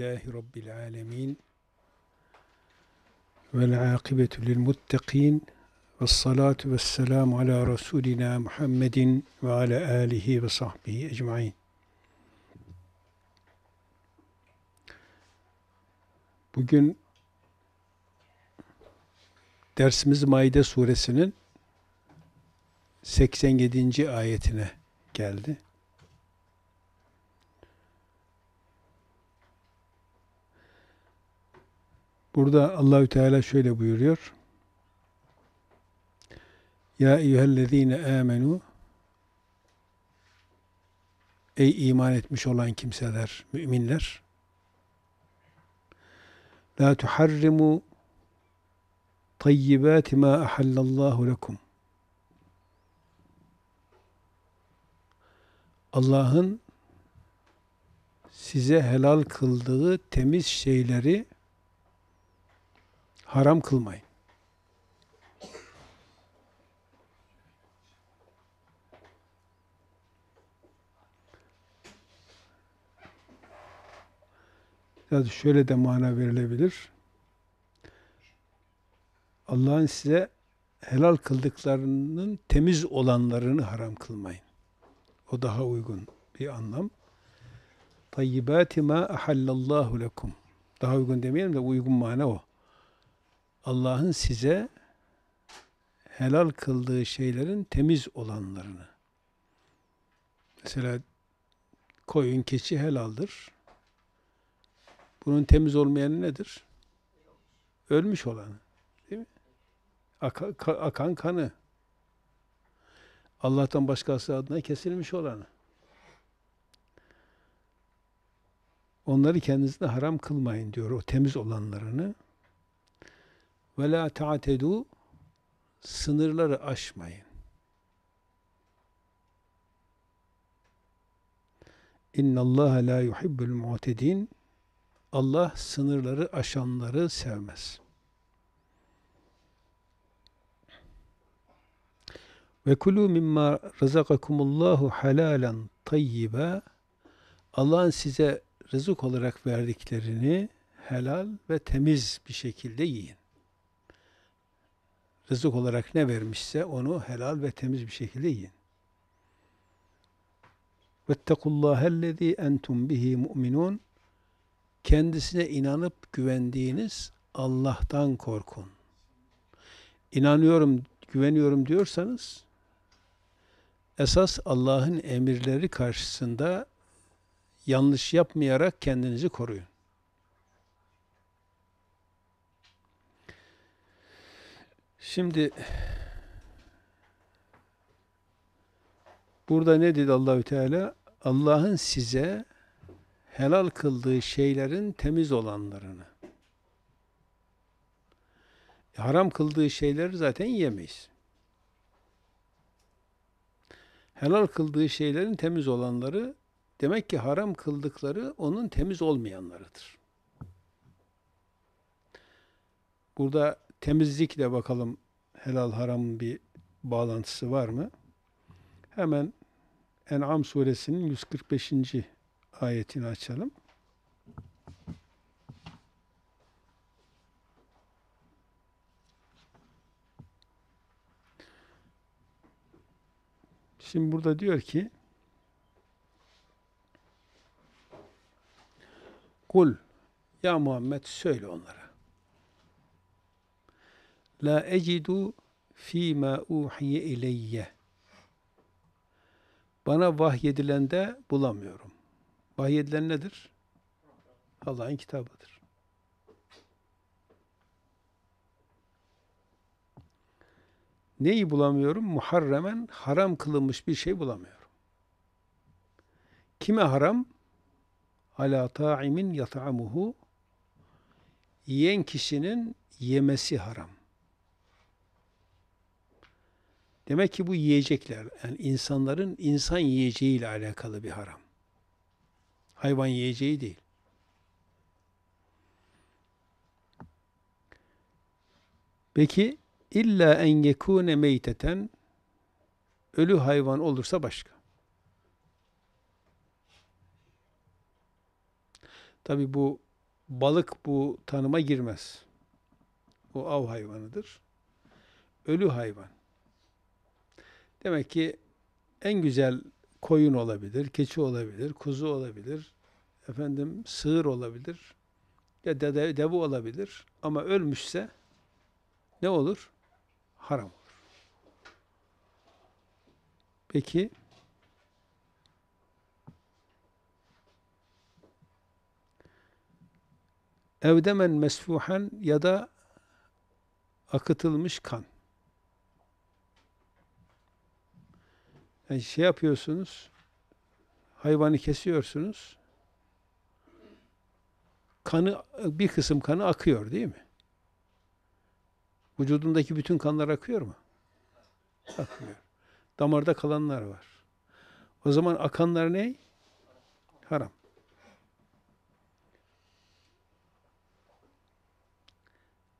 Elhamdülillahi Rabbil alemin. Vel akibetü lil mutteqin. Ve salatu ve selamu ala Resulina Muhammedin ve ala alihi ve sahbihi ecmain. Bugün dersimiz Maide suresinin 87. ayetine geldi. Burada Allahü Teala şöyle buyuruyor. Ya eyyühellezine amenu Ey iman etmiş olan kimseler, müminler. La tuharrimu tayyibati ma ahallallahu lekum. Allah'ın size helal kıldığı temiz şeyleri haram kılmayın. Ya da şöyle de mana verilebilir. Allah'ın size helal kıldıklarının temiz olanlarını haram kılmayın. O daha uygun bir anlam. Tayyibati ma ahallallahu lekum. Daha uygun demeyelim de uygun mana o. Allah'ın size helal kıldığı şeylerin temiz olanlarını. Mesela koyun, keçi helaldir. Bunun temiz olmayanı nedir? Ölmüş olanı. Değil mi? akan kanı. Allah'tan başkası adına kesilmiş olanı. Onları kendinizde haram kılmayın diyor o temiz olanlarını. Ve la ta'tedu sınırları aşmayın. İnna Allah la yuhibbul mu'tedin. Allah sınırları aşanları sevmez. Ve kulu mimma razakakumullahu halalen tayyiba. Allah'ın size rızık olarak verdiklerini helal ve temiz bir şekilde yiyin rızık olarak ne vermişse onu helal ve temiz bir şekilde yiyin. وَاتَّقُوا اللّٰهَ الَّذ۪ي اَنْتُمْ بِهِ مُؤْمِنُونَ Kendisine inanıp güvendiğiniz Allah'tan korkun. İnanıyorum, güveniyorum diyorsanız esas Allah'ın emirleri karşısında yanlış yapmayarak kendinizi koruyun. Şimdi burada ne dedi Allahü Teala? Allah'ın size helal kıldığı şeylerin temiz olanlarını. E, haram kıldığı şeyleri zaten yemeyiz. Helal kıldığı şeylerin temiz olanları demek ki haram kıldıkları onun temiz olmayanlarıdır. Burada temizlikle bakalım helal haram bir bağlantısı var mı? Hemen En'am suresinin 145. ayetini açalım. Şimdi burada diyor ki Kul ya Muhammed söyle onlara. La ecidu fîmâ uhiye ileyye. Bana vahyedilende bulamıyorum. Vahyedilen nedir? Allah'ın kitabıdır. Neyi bulamıyorum? Muharremen haram kılınmış bir şey bulamıyorum. Kime haram? Ala ta'imin yata'amuhu yiyen kişinin yemesi haram. Demek ki bu yiyecekler, yani insanların insan yiyeceği ile alakalı bir haram. Hayvan yiyeceği değil. Peki illa en yekune meyteten ölü hayvan olursa başka. Tabi bu balık bu tanıma girmez. Bu av hayvanıdır. Ölü hayvan. Demek ki en güzel koyun olabilir, keçi olabilir, kuzu olabilir, efendim sığır olabilir ya dede, deve olabilir ama ölmüşse ne olur? Haram olur. Peki evdemen mesfuhen ya da akıtılmış kan. Yani e, şey yapıyorsunuz, hayvanı kesiyorsunuz, kanı, bir kısım kanı akıyor değil mi? Vücudundaki bütün kanlar akıyor mu? Akmıyor. Damarda kalanlar var. O zaman akanlar ne? Haram.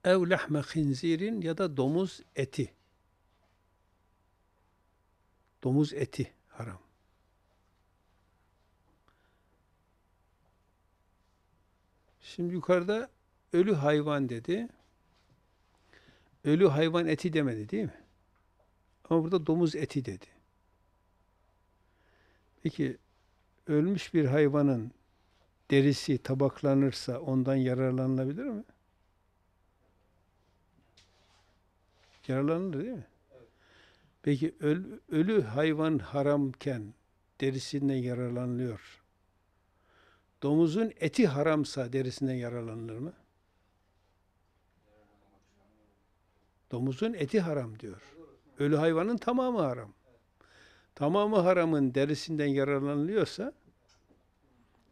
Ev lahme hinzirin ya da domuz eti domuz eti haram. Şimdi yukarıda ölü hayvan dedi. Ölü hayvan eti demedi değil mi? Ama burada domuz eti dedi. Peki ölmüş bir hayvanın derisi tabaklanırsa ondan yararlanılabilir mi? Yararlanılır değil mi? Peki ölü, ölü hayvan haramken derisinden yararlanılıyor. Domuzun eti haramsa derisinden yaralanılır mı? Domuzun eti haram diyor. Ölü hayvanın tamamı haram. Tamamı haramın derisinden yaralanılıyorsa,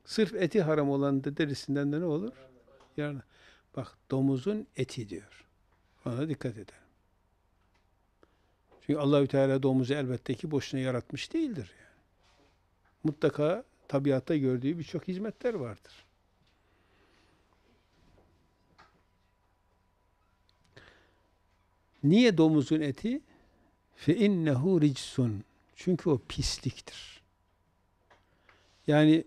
sırf eti haram olan da derisinden de ne olur? Yani bak domuzun eti diyor. Ona dikkat edelim. Çünkü Allahü Teala domuzu elbette ki boşuna yaratmış değildir. Yani. Mutlaka tabiatta gördüğü birçok hizmetler vardır. Niye domuzun eti? Fe innehu ricsun. Çünkü o pisliktir. Yani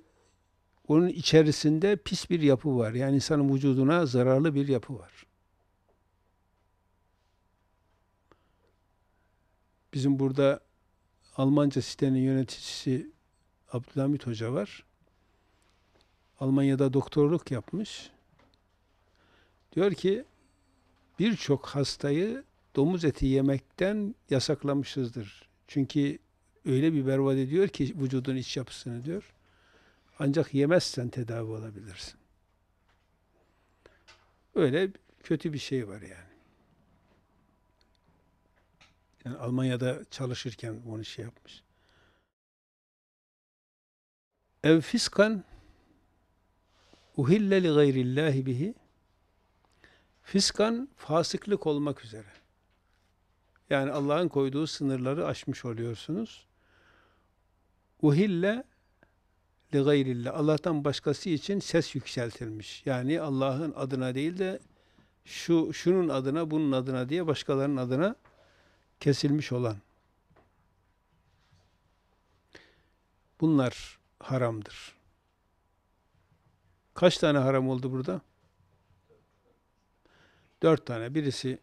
onun içerisinde pis bir yapı var. Yani insanın vücuduna zararlı bir yapı var. Bizim burada Almanca sitenin yöneticisi Abdülhamit Hoca var. Almanya'da doktorluk yapmış. Diyor ki birçok hastayı domuz eti yemekten yasaklamışızdır. Çünkü öyle bir berbat ediyor ki vücudun iç yapısını diyor. Ancak yemezsen tedavi olabilirsin. Öyle kötü bir şey var yani. Yani Almanya'da çalışırken onu şey yapmış. Ev fiskan uhille li gayrillahi bihi fiskan fasıklık olmak üzere. Yani Allah'ın koyduğu sınırları aşmış oluyorsunuz. Uhille li gayrillah. Allah'tan başkası için ses yükseltilmiş. Yani Allah'ın adına değil de şu şunun adına, bunun adına diye başkalarının adına kesilmiş olan bunlar haramdır. Kaç tane haram oldu burada? Dört tane. Birisi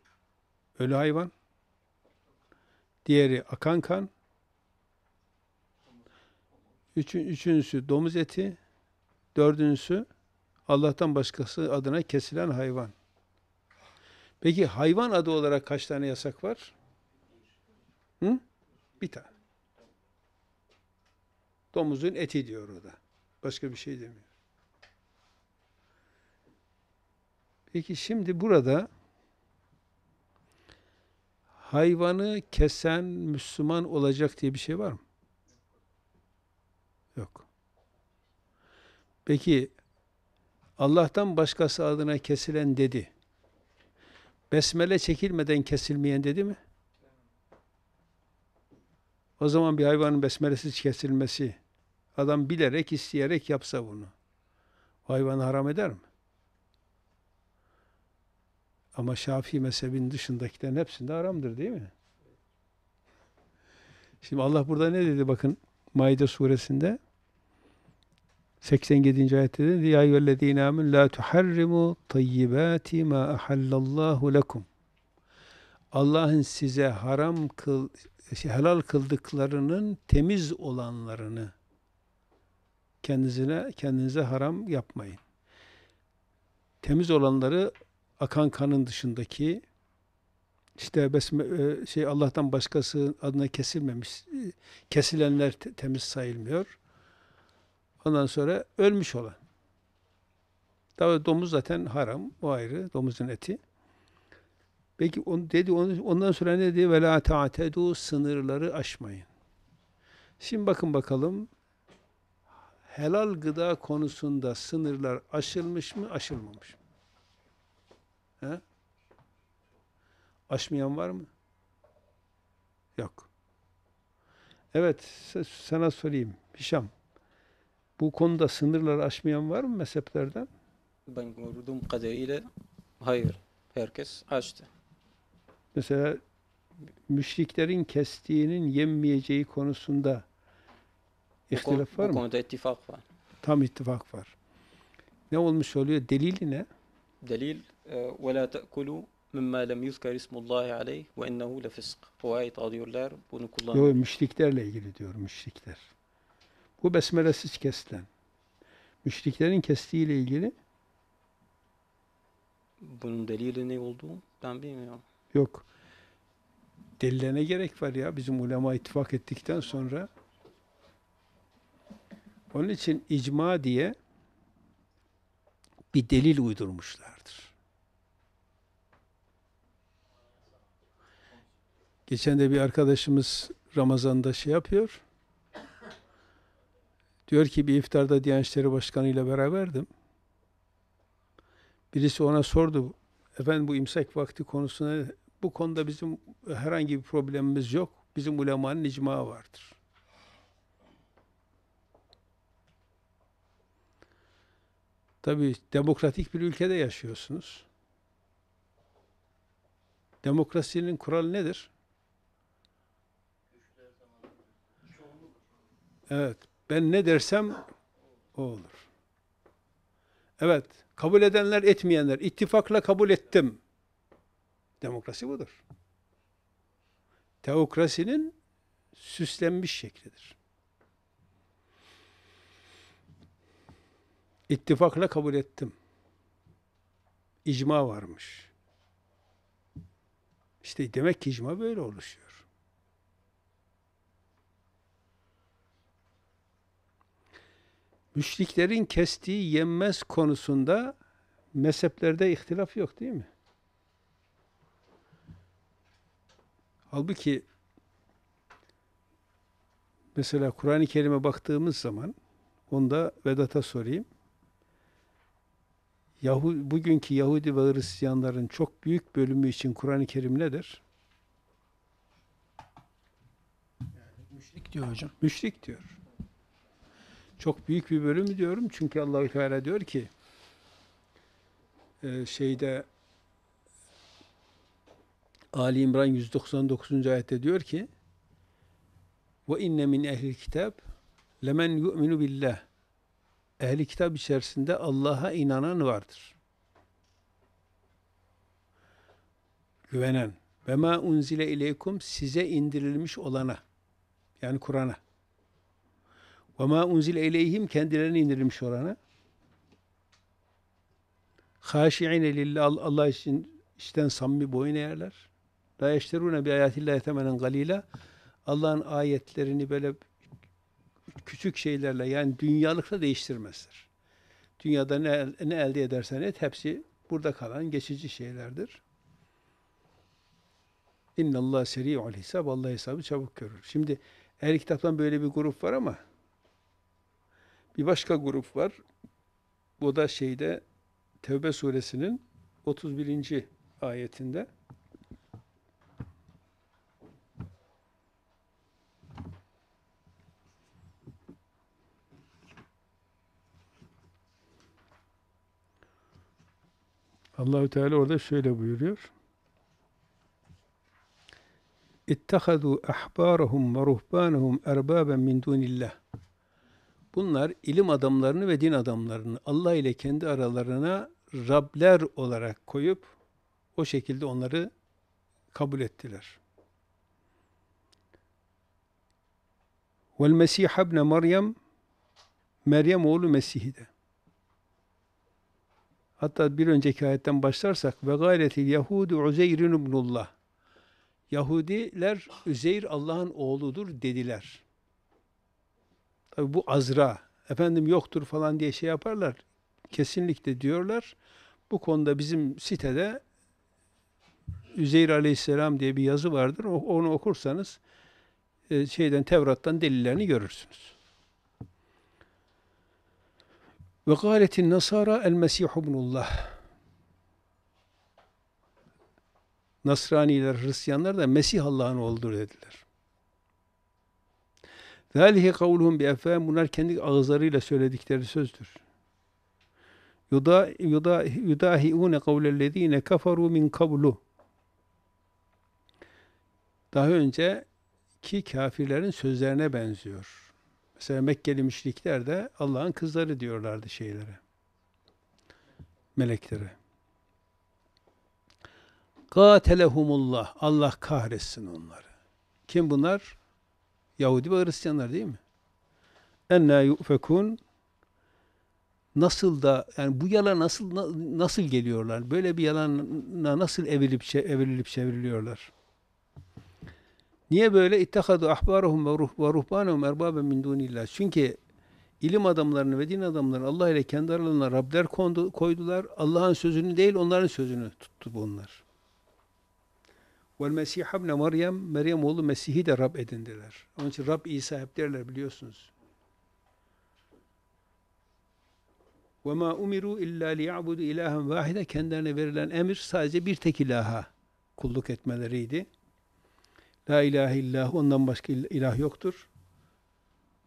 ölü hayvan, diğeri akan kan, üçün, üçüncüsü domuz eti, dördüncüsü Allah'tan başkası adına kesilen hayvan. Peki hayvan adı olarak kaç tane yasak var? Hı? Bir tane. Domuzun eti diyor o da. Başka bir şey demiyor. Peki şimdi burada hayvanı kesen Müslüman olacak diye bir şey var mı? Yok. Peki Allah'tan başkası adına kesilen dedi. Besmele çekilmeden kesilmeyen dedi mi? O zaman bir hayvanın besmelesiz kesilmesi, adam bilerek, isteyerek yapsa bunu, o hayvanı haram eder mi? Ama Şafii mezhebin dışındakilerin hepsinde haramdır değil mi? Şimdi Allah burada ne dedi bakın Maide suresinde 87. ayette dedi ya eyyühellezine amin la tuharrimu tayyibati ma ahallallahu lekum Allah'ın size haram kıl şey, helal kıldıklarının temiz olanlarını kendinize kendinize haram yapmayın. Temiz olanları akan kanın dışındaki işte besme, e, şey Allah'tan başkası adına kesilmemiş e, kesilenler temiz sayılmıyor. Ondan sonra ölmüş olan. Tabii domuz zaten haram, o ayrı domuzun eti. Peki on, dedi ondan sonra ne dedi? Ve la ta'tedu sınırları aşmayın. Şimdi bakın bakalım helal gıda konusunda sınırlar aşılmış mı, aşılmamış mı? He? Aşmayan var mı? Yok. Evet, sana sorayım Hişam. Bu konuda sınırlar aşmayan var mı mezheplerden? Ben gördüğüm kadarıyla hayır. Herkes açtı. Mesela müşriklerin kestiğinin yenmeyeceği konusunda ihtilaf var mı? Bu konuda ittifak var. Tam ittifak var. Ne olmuş oluyor? Delili ne? Delil وَلَا تَأْكُلُوا مِمَّا لَمْ يُذْكَرِ اسْمُ اللّٰهِ عَلَيْهِ وَاِنَّهُ لَفِسْقٍ ayet alıyorlar. Bunu kullanıyor. Yok, müşriklerle ilgili diyor müşrikler. Bu besmelesiz kesilen. Müşriklerin kestiğiyle ilgili bunun delili ne olduğunu ben bilmiyorum. Yok. Delilene gerek var ya bizim ulema ittifak ettikten sonra. Onun için icma diye bir delil uydurmuşlardır. Geçen de bir arkadaşımız Ramazan'da şey yapıyor. Diyor ki bir iftarda Diyanet İşleri Başkanı ile beraberdim. Birisi ona sordu Efendim bu imsak vakti konusuna bu konuda bizim herhangi bir problemimiz yok. Bizim ulemanın icma vardır. Tabi demokratik bir ülkede yaşıyorsunuz. Demokrasinin kuralı nedir? Evet. Ben ne dersem o olur. Evet. Kabul edenler etmeyenler. ittifakla kabul ettim. Demokrasi budur. Teokrasinin süslenmiş şeklidir. İttifakla kabul ettim. İcma varmış. İşte demek ki icma böyle oluşuyor. müşriklerin kestiği yenmez konusunda mezheplerde ihtilaf yok değil mi? Halbuki mesela Kur'an-ı Kerim'e baktığımız zaman onda Vedat'a sorayım. Yahu, bugünkü Yahudi ve Hristiyanların çok büyük bölümü için Kur'an-ı Kerim nedir? Yani, müşrik diyor hocam. Müşrik diyor. Çok büyük bir bölüm diyorum. Çünkü Allahü Teala diyor ki e, şeyde Ali İmran 199. ayette diyor ki ve inne min ehli kitap lemen yu'minu billah ehli kitap içerisinde Allah'a inanan vardır. Güvenen ve ma unzile ileykum size indirilmiş olana yani Kur'an'a ve ma unzil eyleyhim kendilerine indirilmiş olana. Haşi'ine lillah Allah için işten samimi boyun eğerler. La yeşterune bi ayatillahi temenen galila. Allah'ın ayetlerini böyle küçük şeylerle yani dünyalıkla değiştirmezler. Dünyada ne, ne elde edersen et hepsi burada kalan geçici şeylerdir. İnnallah seri'ul hesab. Allah hesabı çabuk görür. Şimdi her kitaptan böyle bir grup var ama bir başka grup var. O da şeyde Tevbe suresinin 31. ayetinde Allahü Teala orada şöyle buyuruyor. İttehadu ahbarahum ve ruhbanahum erbaben min dunillah. Bunlar ilim adamlarını ve din adamlarını Allah ile kendi aralarına Rabler olarak koyup o şekilde onları kabul ettiler. Vel Mesih ibn Meryem Meryem oğlu Mesih'i de. Hatta bir önceki ayetten başlarsak ve gayretil Yahudi Uzeyr ibnullah. Yahudiler Üzeyr Allah'ın oğludur dediler bu azra, efendim yoktur falan diye şey yaparlar. Kesinlikle diyorlar. Bu konuda bizim sitede Üzeyr Aleyhisselam diye bir yazı vardır. Onu okursanız e, şeyden Tevrat'tan delillerini görürsünüz. Ve gâletin nasara el mesih ibnullah. Nasraniler, Hristiyanlar da Mesih Allah'ın oğludur dediler. ذَٰلِهِ قَوْلُهُمْ بِاَفَاهِمْ Bunlar kendi ağızlarıyla söyledikleri sözdür. Yuda yuda يُدَاهِعُونَ قَوْلَ الَّذ۪ينَ كَفَرُوا min قَبْلُ Daha önce ki kafirlerin sözlerine benziyor. Mesela Mekkeli müşrikler de Allah'ın kızları diyorlardı şeylere. Meleklere. Katelehumullah. Allah kahretsin onları. Kim bunlar? Yahudi ve Hristiyanlar değil mi? Enna yufekun nasıl da yani bu yalan nasıl nasıl geliyorlar? Böyle bir yalanla nasıl evrilip evrilip çevriliyorlar? Niye böyle? İttehadu ahbaruhum ve ruh ve ruhbanuhum erbaben min dunillah. Çünkü ilim adamlarını ve din adamlarını Allah ile kendi aralarına Rabler koydular. Allah'ın sözünü değil onların sözünü tuttu bunlar. Vel Mesih ibn Meryem, Meryem oğlu Mesih'i de Rab edindiler. Onun için Rab İsa hep derler biliyorsunuz. Ve ma umiru illa liyabudu ilahen vahide kendilerine verilen emir sadece bir tek ilaha kulluk etmeleriydi. La ilahe illallah ondan başka ilah yoktur.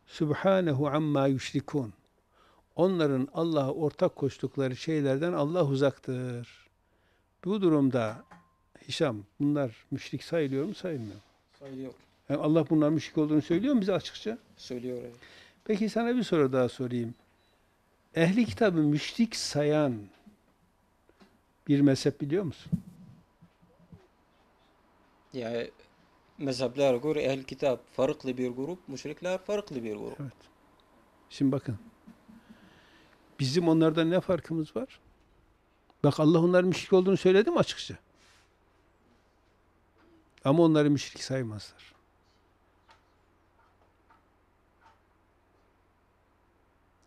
Subhanahu amma yüşrikun. Onların Allah'a ortak koştukları şeylerden Allah uzaktır. Bu durumda İhtisam bunlar müşrik sayılıyor mu sayılmıyor mu? Sayılıyor. Yani Allah bunlar müşrik olduğunu söylüyor mu bize açıkça? Söylüyor. Evet. Peki sana bir soru daha sorayım. Ehli kitabı müşrik sayan bir mezhep biliyor musun? Yani mezhepler göre ehli kitap farklı bir grup, müşrikler farklı bir grup. Evet. Şimdi bakın. Bizim onlardan ne farkımız var? Bak Allah onların müşrik olduğunu söyledi mi açıkça? Ama onları müşrik saymazlar.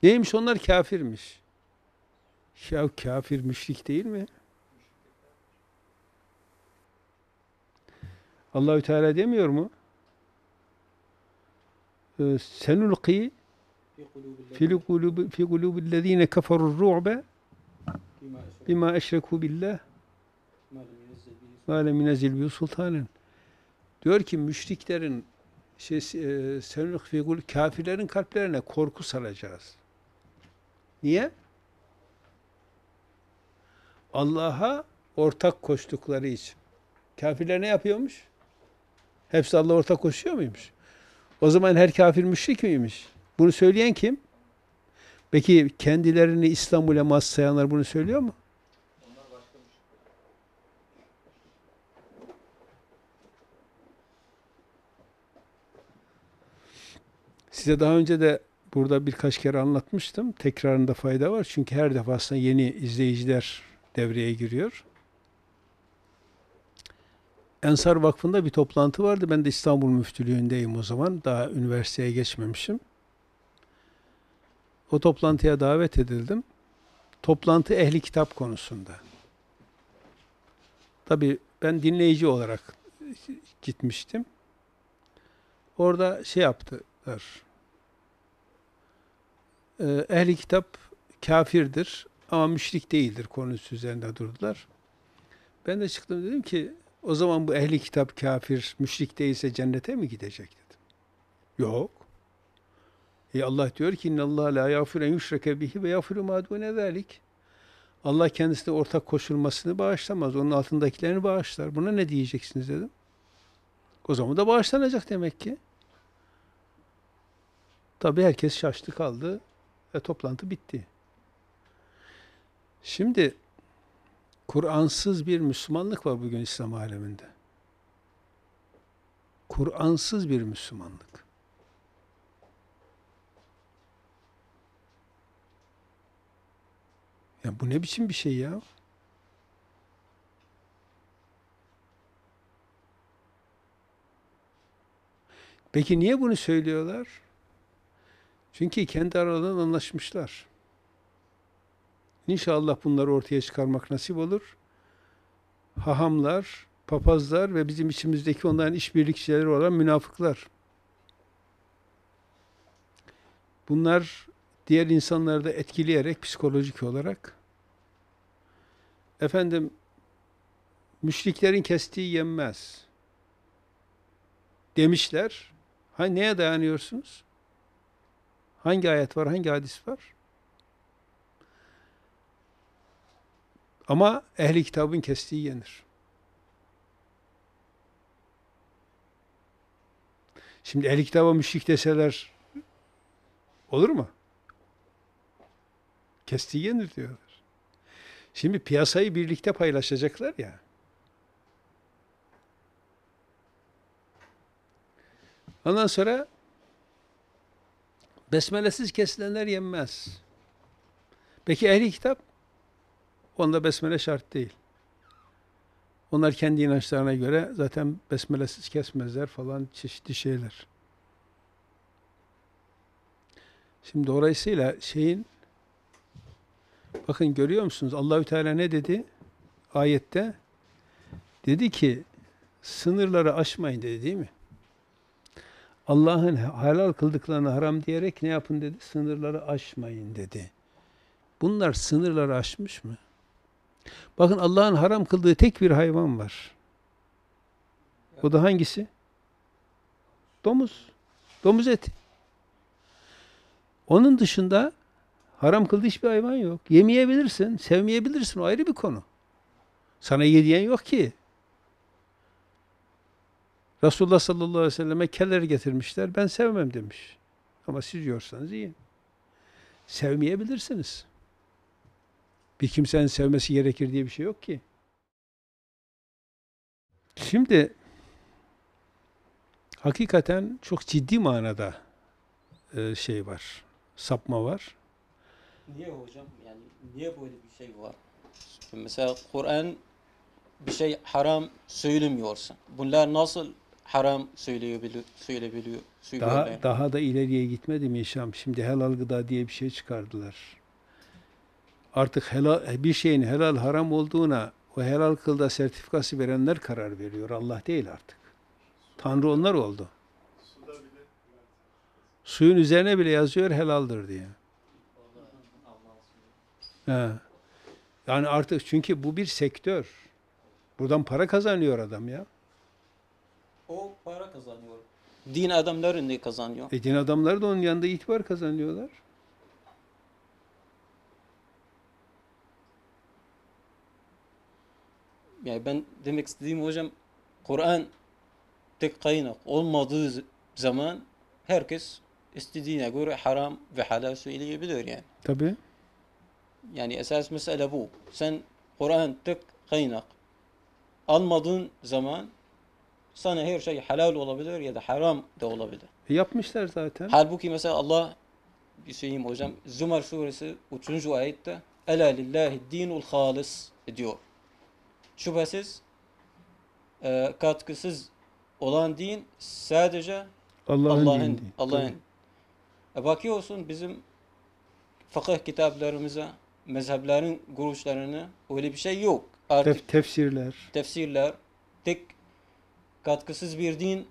Neymiş onlar kafirmiş. Ya kafir müşrik değil mi? Allahü Teala demiyor mu? Ee, Senulqi fi kulubi fi kulubillezine keferur ru'be bima eşreku billah ma lem yunezzil bi sultanen Diyor ki müşriklerin şey, e, senuk figul kafirlerin kalplerine korku salacağız. Niye? Allah'a ortak koştukları için. Kafirler ne yapıyormuş? Hepsi Allah'a ortak koşuyor muymuş? O zaman her kafir müşrik miymiş? Bunu söyleyen kim? Peki kendilerini İslam uleması sayanlar bunu söylüyor mu? Size daha önce de burada birkaç kere anlatmıştım. Tekrarında fayda var. Çünkü her defasında yeni izleyiciler devreye giriyor. Ensar Vakfı'nda bir toplantı vardı. Ben de İstanbul Müftülüğü'ndeyim o zaman. Daha üniversiteye geçmemişim. O toplantıya davet edildim. Toplantı ehli kitap konusunda. Tabi ben dinleyici olarak gitmiştim. Orada şey yaptı der. Ee, ehli kitap kafirdir ama müşrik değildir konusu üzerinde durdular. Ben de çıktım dedim ki o zaman bu ehli kitap kafir, müşrik değilse cennete mi gidecek dedim. Yok. E Allah diyor ki Allah la yağfir en bihi ve yağfiru ma dune Allah kendisine ortak koşulmasını bağışlamaz. Onun altındakilerini bağışlar. Buna ne diyeceksiniz dedim. O zaman da bağışlanacak demek ki. Tabi herkes şaştı kaldı ve toplantı bitti. Şimdi Kur'ansız bir Müslümanlık var bugün İslam aleminde. Kur'ansız bir Müslümanlık. Ya bu ne biçim bir şey ya? Peki niye bunu söylüyorlar? Çünkü kendi aralarından anlaşmışlar. İnşallah bunları ortaya çıkarmak nasip olur. Hahamlar, papazlar ve bizim içimizdeki onların işbirlikçileri olan münafıklar. Bunlar diğer insanları da etkileyerek psikolojik olarak efendim müşriklerin kestiği yenmez demişler. Ha neye dayanıyorsunuz? Hangi ayet var, hangi hadis var? Ama ehli kitabın kestiği yenir. Şimdi ehli kitaba müşrik deseler olur mu? Kestiği yenir diyorlar. Şimdi piyasayı birlikte paylaşacaklar ya. Ondan sonra Besmelesiz kesilenler yenmez. Peki ehli kitap? Onda besmele şart değil. Onlar kendi inançlarına göre zaten besmelesiz kesmezler falan çeşitli şeyler. Şimdi dolayısıyla şeyin bakın görüyor musunuz? Allahü Teala ne dedi? Ayette dedi ki sınırları aşmayın dedi değil mi? Allah'ın halal kıldıklarını haram diyerek ne yapın dedi? Sınırları aşmayın dedi. Bunlar sınırları aşmış mı? Bakın Allah'ın haram kıldığı tek bir hayvan var. Bu da hangisi? Domuz. Domuz eti. Onun dışında haram kıldığı hiçbir hayvan yok. Yemeyebilirsin, sevmeyebilirsin. O ayrı bir konu. Sana yediyen yok ki. Resulullah sallallahu aleyhi ve selleme kelleri getirmişler. Ben sevmem demiş. Ama siz yiyorsanız yiyin. Sevmeyebilirsiniz. Bir kimsenin sevmesi gerekir diye bir şey yok ki. Şimdi hakikaten çok ciddi manada e, şey var. Sapma var. Niye hocam? Yani niye böyle bir şey var? mesela Kur'an bir şey haram söylemiyorsa bunlar nasıl haram söyleyebiliyor, söyleyebiliyor. Daha, daha da ileriye gitmedi mi Hişam? Şimdi helal gıda diye bir şey çıkardılar. Artık helal, bir şeyin helal haram olduğuna o helal kılda sertifikası verenler karar veriyor. Allah değil artık. Tanrı onlar oldu. Suyun üzerine bile yazıyor helaldir diye. He. Yani artık çünkü bu bir sektör. Buradan para kazanıyor adam ya. O para kazanıyor. Din adamları ne kazanıyor? E din adamları da onun yanında itibar kazanıyorlar. Yani ben demek istediğim hocam Kur'an tek kaynak olmadığı zaman herkes istediğine göre haram ve halal söyleyebilir yani. Tabi. Yani esas mesele bu. Sen Kur'an tek kaynak almadığın zaman sana her şey helal olabilir ya da haram da olabilir. E, yapmışlar zaten. Halbuki mesela Allah bir şeyim hocam Zümer suresi 3. ayette Ela lillahi dinul halis diyor. Şüphesiz e, katkısız olan din sadece Allah'ın dini. Allah'ın. E bakıyorsun bizim fıkıh kitaplarımıza mezheplerin görüşlerini öyle bir şey yok. Artık Tef tefsirler. Tefsirler tek katkısız bir din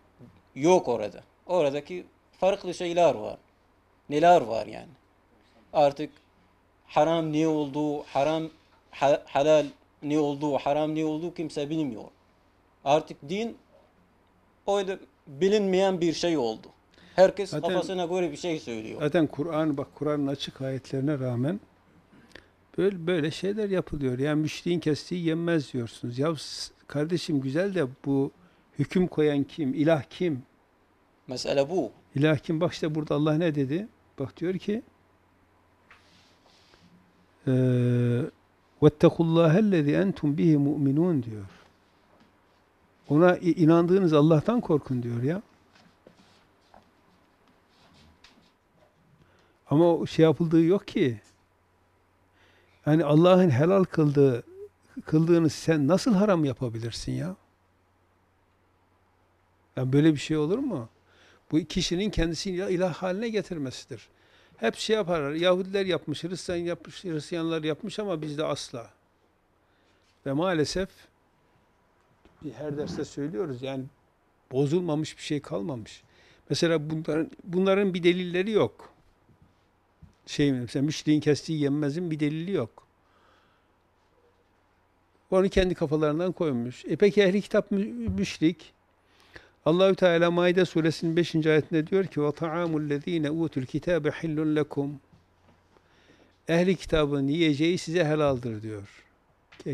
yok orada. Oradaki farklı şeyler var. Neler var yani? Artık haram ne olduğu, haram ha, ne olduğu, haram ne olduğu kimse bilmiyor. Artık din öyle bilinmeyen bir şey oldu. Herkes zaten, kafasına göre bir şey söylüyor. Zaten Kur'an bak Kur'an'ın açık ayetlerine rağmen böyle böyle şeyler yapılıyor. Yani müşriğin kestiği yenmez diyorsunuz. Ya kardeşim güzel de bu Hüküm koyan kim? İlah kim? Mesele bu. İlah kim? Bak işte burada Allah ne dedi? Bak diyor ki وَاتَّقُوا اللّٰهَ الَّذِي اَنْتُمْ بِهِ مُؤْمِنُونَ diyor. Ona inandığınız Allah'tan korkun diyor ya. Ama o şey yapıldığı yok ki. Yani Allah'ın helal kıldığı kıldığınız sen nasıl haram yapabilirsin ya? Yani böyle bir şey olur mu? Bu kişinin kendisini ilah haline getirmesidir. Hep şey yaparlar. Yahudiler yapmış, Hristiyan yapmış, Hristiyanlar yapmış ama bizde asla. Ve maalesef her derste söylüyoruz yani bozulmamış bir şey kalmamış. Mesela bunların bunların bir delilleri yok. Şey mesela müşriğin kestiği yenmezin bir delili yok. Onu kendi kafalarından koymuş. E peki ehli kitap müşrik Allahü Teala Maide suresinin 5. ayetinde diyor ki: "Ve taamul lezine utul kitabe hillun lekum." Ehli kitabın yiyeceği size helaldir diyor.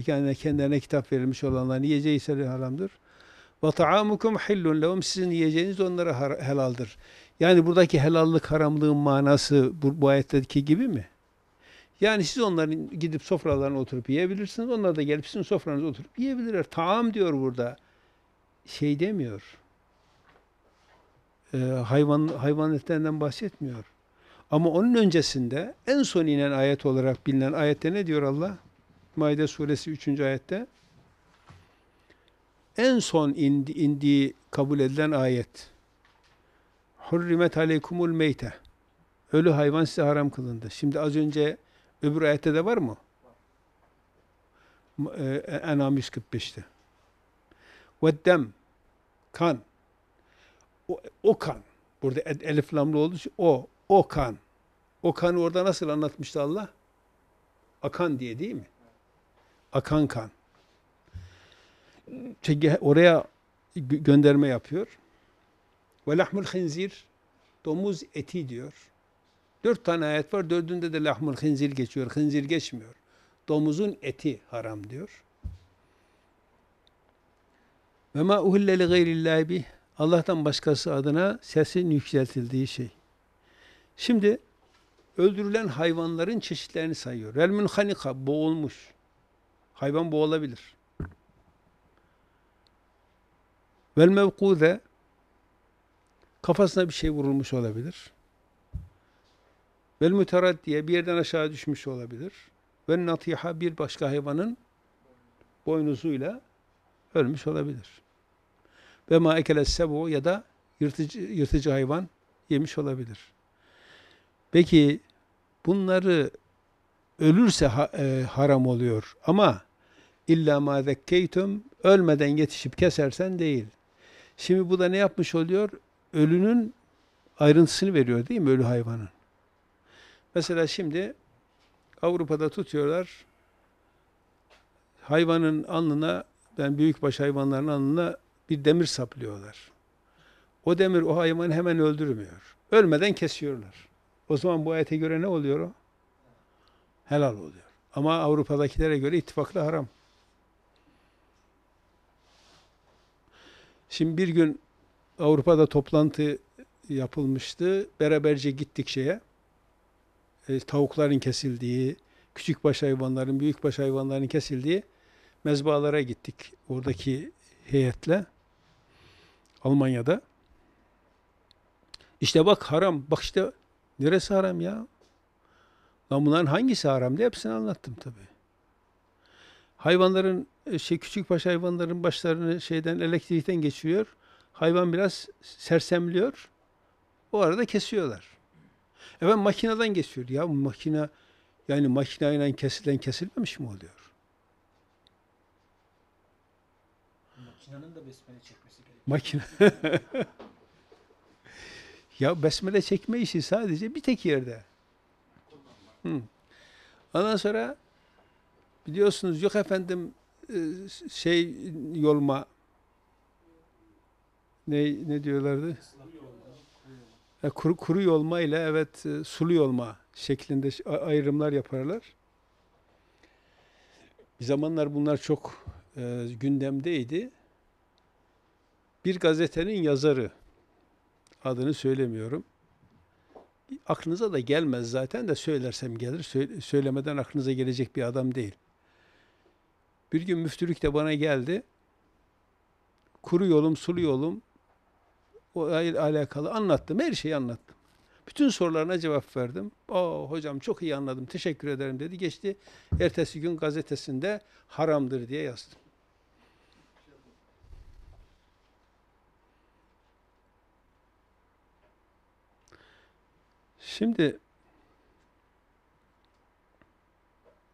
Yani kendilerine kitap verilmiş olanların yiyeceği ise haramdır. Ve taamukum hillun lehum. Sizin yiyeceğiniz onlara helaldir. Yani buradaki helallik haramlığın manası bu, bu ayetteki gibi mi? Yani siz onların gidip sofralarına oturup yiyebilirsiniz. Onlar da gelip sizin sofranıza oturup yiyebilirler. Taam diyor burada. Şey demiyor e, hayvan hayvan etlerinden bahsetmiyor. Ama onun öncesinde en son inen ayet olarak bilinen ayette ne diyor Allah? Maide suresi 3. ayette. En son indi, indiği kabul edilen ayet. Hurrimet aleykumul meyte. Ölü hayvan size haram kılındı. Şimdi az önce öbür ayette de var mı? E, Enam 145'te. Veddem kan o, o kan. Burada elif lamlı olduğu için o. O kan. O kanı orada nasıl anlatmıştı Allah? Akan diye değil mi? Akan kan. Çünkü oraya gönderme yapıyor. Ve lahmul hinzir domuz eti diyor. Dört tane ayet var. Dördünde de lahmul hinzir geçiyor. Hinzir geçmiyor. Domuzun eti haram diyor. Ve ma uhille li gayrillahi bih Allah'tan başkası adına sesin yükseltildiği şey. Şimdi öldürülen hayvanların çeşitlerini sayıyor. El Hanika boğulmuş. Hayvan boğulabilir. Vel mevkude kafasına bir şey vurulmuş olabilir. Vel diye bir yerden aşağı düşmüş olabilir. Ve natiha bir başka hayvanın boynuzuyla ölmüş olabilir. Ve ma ekele sebu ya da yırtıcı, yırtıcı hayvan yemiş olabilir. Peki bunları ölürse ha, e, haram oluyor ama illa ma zekkeytum ölmeden yetişip kesersen değil. Şimdi bu da ne yapmış oluyor? Ölünün ayrıntısını veriyor değil mi ölü hayvanın? Mesela şimdi Avrupa'da tutuyorlar hayvanın alnına, yani büyükbaş hayvanların alnına bir demir saplıyorlar. O demir o hayvanı hemen öldürmüyor. Ölmeden kesiyorlar. O zaman bu ayete göre ne oluyor o? Helal oluyor. Ama Avrupa'dakilere göre ittifakla haram. Şimdi bir gün Avrupa'da toplantı yapılmıştı. Beraberce gittik şeye. E, tavukların kesildiği, küçük baş hayvanların, büyük baş hayvanların kesildiği mezbalara gittik oradaki heyetle. Almanya'da. İşte bak haram. Bak işte neresi haram ya? Lan bunların hangisi haram diye hepsini anlattım tabi. Hayvanların e, şey küçük baş hayvanların başlarını şeyden elektrikten geçiriyor. Hayvan biraz sersemliyor. O arada kesiyorlar. Efendim makineden geçiyor. Ya makina yani makineyle kesilen kesilmemiş mi oluyor? Makinenin de besmele çekmesi makine. ya besmele çekme işi sadece bir tek yerde. Hı. Ondan sonra biliyorsunuz yok efendim e, şey yolma ne ne diyorlardı? E, kuru, kuru yolma ile evet e, sulu yolma şeklinde ayrımlar yaparlar. Bir zamanlar bunlar çok e, gündemdeydi bir gazetenin yazarı adını söylemiyorum. Aklınıza da gelmez zaten de söylersem gelir. söylemeden aklınıza gelecek bir adam değil. Bir gün müftülük de bana geldi. Kuru yolum, sulu yolum o alakalı anlattım. Her şeyi anlattım. Bütün sorularına cevap verdim. Aa oh, hocam çok iyi anladım. Teşekkür ederim dedi. Geçti. Ertesi gün gazetesinde haramdır diye yazdım. Şimdi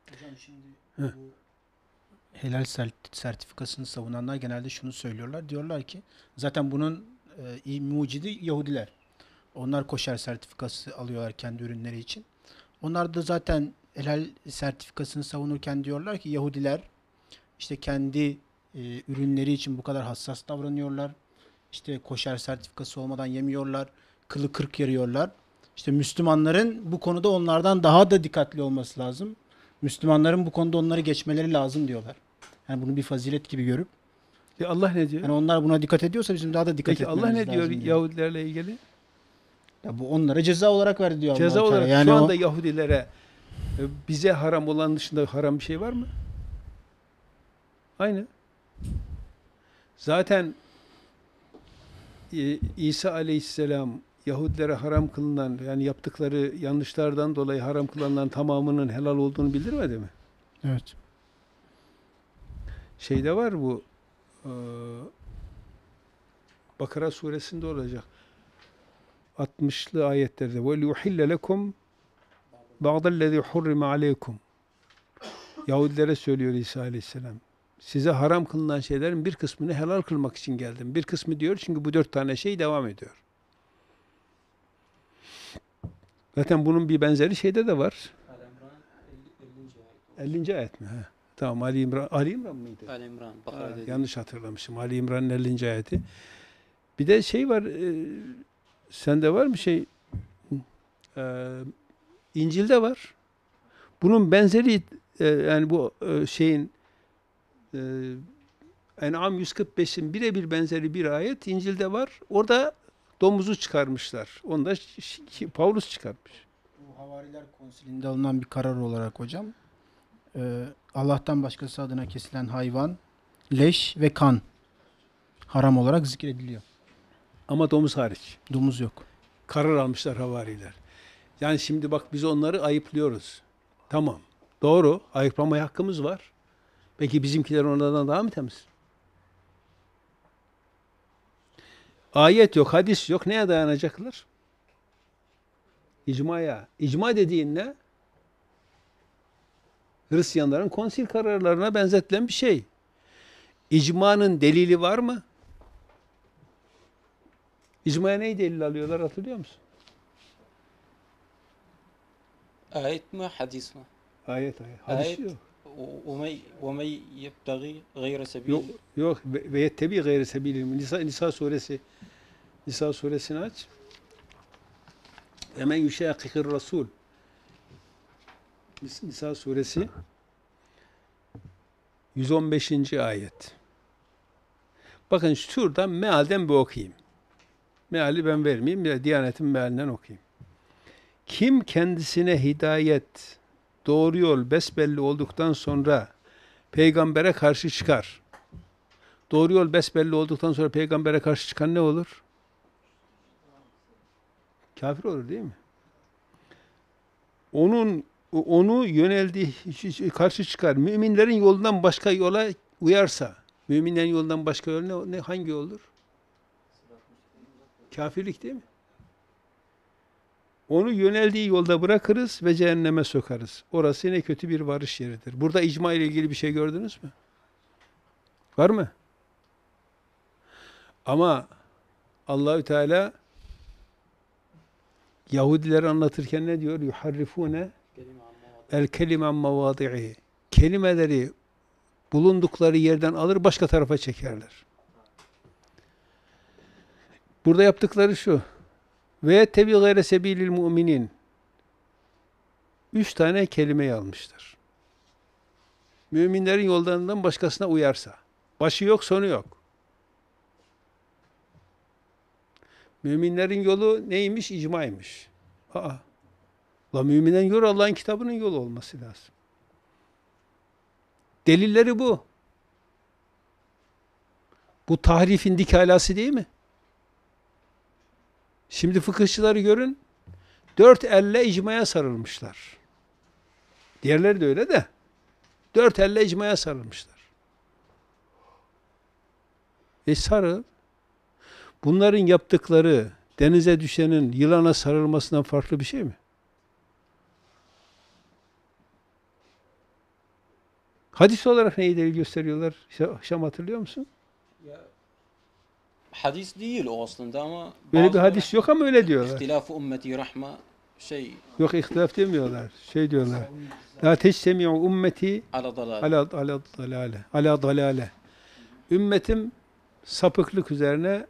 Hocam şimdi bu helal sertifikasını savunanlar genelde şunu söylüyorlar. Diyorlar ki zaten bunun e, mucidi Yahudiler. Onlar koşer sertifikası alıyorlar kendi ürünleri için. Onlar da zaten helal sertifikasını savunurken diyorlar ki Yahudiler işte kendi e, ürünleri için bu kadar hassas davranıyorlar. İşte koşer sertifikası olmadan yemiyorlar. Kılı kırk yarıyorlar. İşte Müslümanların bu konuda onlardan daha da dikkatli olması lazım. Müslümanların bu konuda onları geçmeleri lazım diyorlar. Yani bunu bir fazilet gibi görüp. Ya e Allah ne diyor? Yani onlar buna dikkat ediyorsa bizim daha da dikkat Peki etmemiz lazım. Peki Allah ne diyor, diyor Yahudilerle ilgili? Ya bu onlara ceza olarak verdi diyor Ceza Allah olarak yani şu anda o... Yahudilere e, bize haram olan dışında haram bir şey var mı? Aynı. Zaten e, İsa aleyhisselam Yahudilere haram kılınan yani yaptıkları yanlışlardan dolayı haram kılınan tamamının helal olduğunu bildirmedi mi? Evet. Şeyde var bu e, Bakara suresinde olacak. 60'lı ayetlerde وَلْيُحِلَّ لَكُمْ بَعْضَ الَّذ۪ي حُرِّمَ عَلَيْكُمْ Yahudilere söylüyor İsa Aleyhisselam. Size haram kılınan şeylerin bir kısmını helal kılmak için geldim. Bir kısmı diyor çünkü bu dört tane şey devam ediyor. Zaten bunun bir benzeri şeyde de var. 50. ayet mi? He. Tamam Ali İmran, Ali İmran mıydı? Ali İmran. Ha, yanlış hatırlamışım. Ali İmran'ın 50. ayeti. Bir de şey var, e, sende var mı şey? E, İncil'de var. Bunun benzeri e, yani bu e, şeyin e, En'am 145'in birebir benzeri bir ayet İncil'de var. Orada domuzu çıkarmışlar. Onu da Paulus çıkarmış. Bu Havariler Konsili'nde alınan bir karar olarak hocam. E, Allah'tan başkası adına kesilen hayvan, leş ve kan haram olarak zikrediliyor. Ama domuz hariç. Domuz yok. Karar almışlar havariler. Yani şimdi bak biz onları ayıplıyoruz. Tamam. Doğru. Ayıplamaya hakkımız var. Peki bizimkiler onlardan daha mı temiz? Ayet yok, hadis yok. Neye dayanacaklar? İcmaya. İcma dediğin ne? Hristiyanların konsil kararlarına benzetilen bir şey. İcmanın delili var mı? İcmaya neyi delil alıyorlar hatırlıyor musun? Ayet mi, hadis mi? Ayet, ayet. Hadis ayet. yok. ومن ومن yebtagi gayre sebil yok, yok ve yettebi gayre sebil Nisa, Nisa suresi Nisa suresini aç ve men yuşakikir rasul Nisa suresi 115. ayet bakın şuradan mealden bir okuyayım meali ben vermeyeyim ya Diyanet'in mealinden okuyayım kim kendisine hidayet doğru yol besbelli olduktan sonra peygambere karşı çıkar. Doğru yol besbelli olduktan sonra peygambere karşı çıkan ne olur? Kafir olur değil mi? Onun onu yöneldiği karşı çıkar. Müminlerin yolundan başka yola uyarsa, müminlerin yolundan başka yol ne, ne hangi yoldur? Kafirlik değil mi? Onu yöneldiği yolda bırakırız ve cehenneme sokarız. Orası ne kötü bir varış yeridir. Burada icma ile ilgili bir şey gördünüz mü? Var mı? Ama Allahü Teala Yahudileri anlatırken ne diyor? Yuharrifune el kelime mevadi'i. Kelimeleri bulundukları yerden alır başka tarafa çekerler. Burada yaptıkları şu. Ve tebi gayre sebilil müminin. Üç tane kelime almıştır. Müminlerin yollarından başkasına uyarsa. Başı yok, sonu yok. Müminlerin yolu neymiş? İcmaymış. Aa. La müminlerin yolu Allah'ın kitabının yolu olması lazım. Delilleri bu. Bu tahrifin dikalası değil mi? Şimdi fıkıhçıları görün. Dört elle icmaya sarılmışlar. Diğerleri de öyle de. Dört elle icmaya sarılmışlar. E sarıl. Bunların yaptıkları denize düşenin yılana sarılmasından farklı bir şey mi? Hadis olarak neyi delil gösteriyorlar? Şam hatırlıyor musun? hadis değil o aslında ama böyle bir hadis yok ama öyle diyorlar. İhtilafı ümmeti rahma şey yok ihtilaf demiyorlar. Şey diyorlar. La teşsemi'u ümmeti ala dalale. Ala dalale. Ala dalale. Ümmetim sapıklık üzerine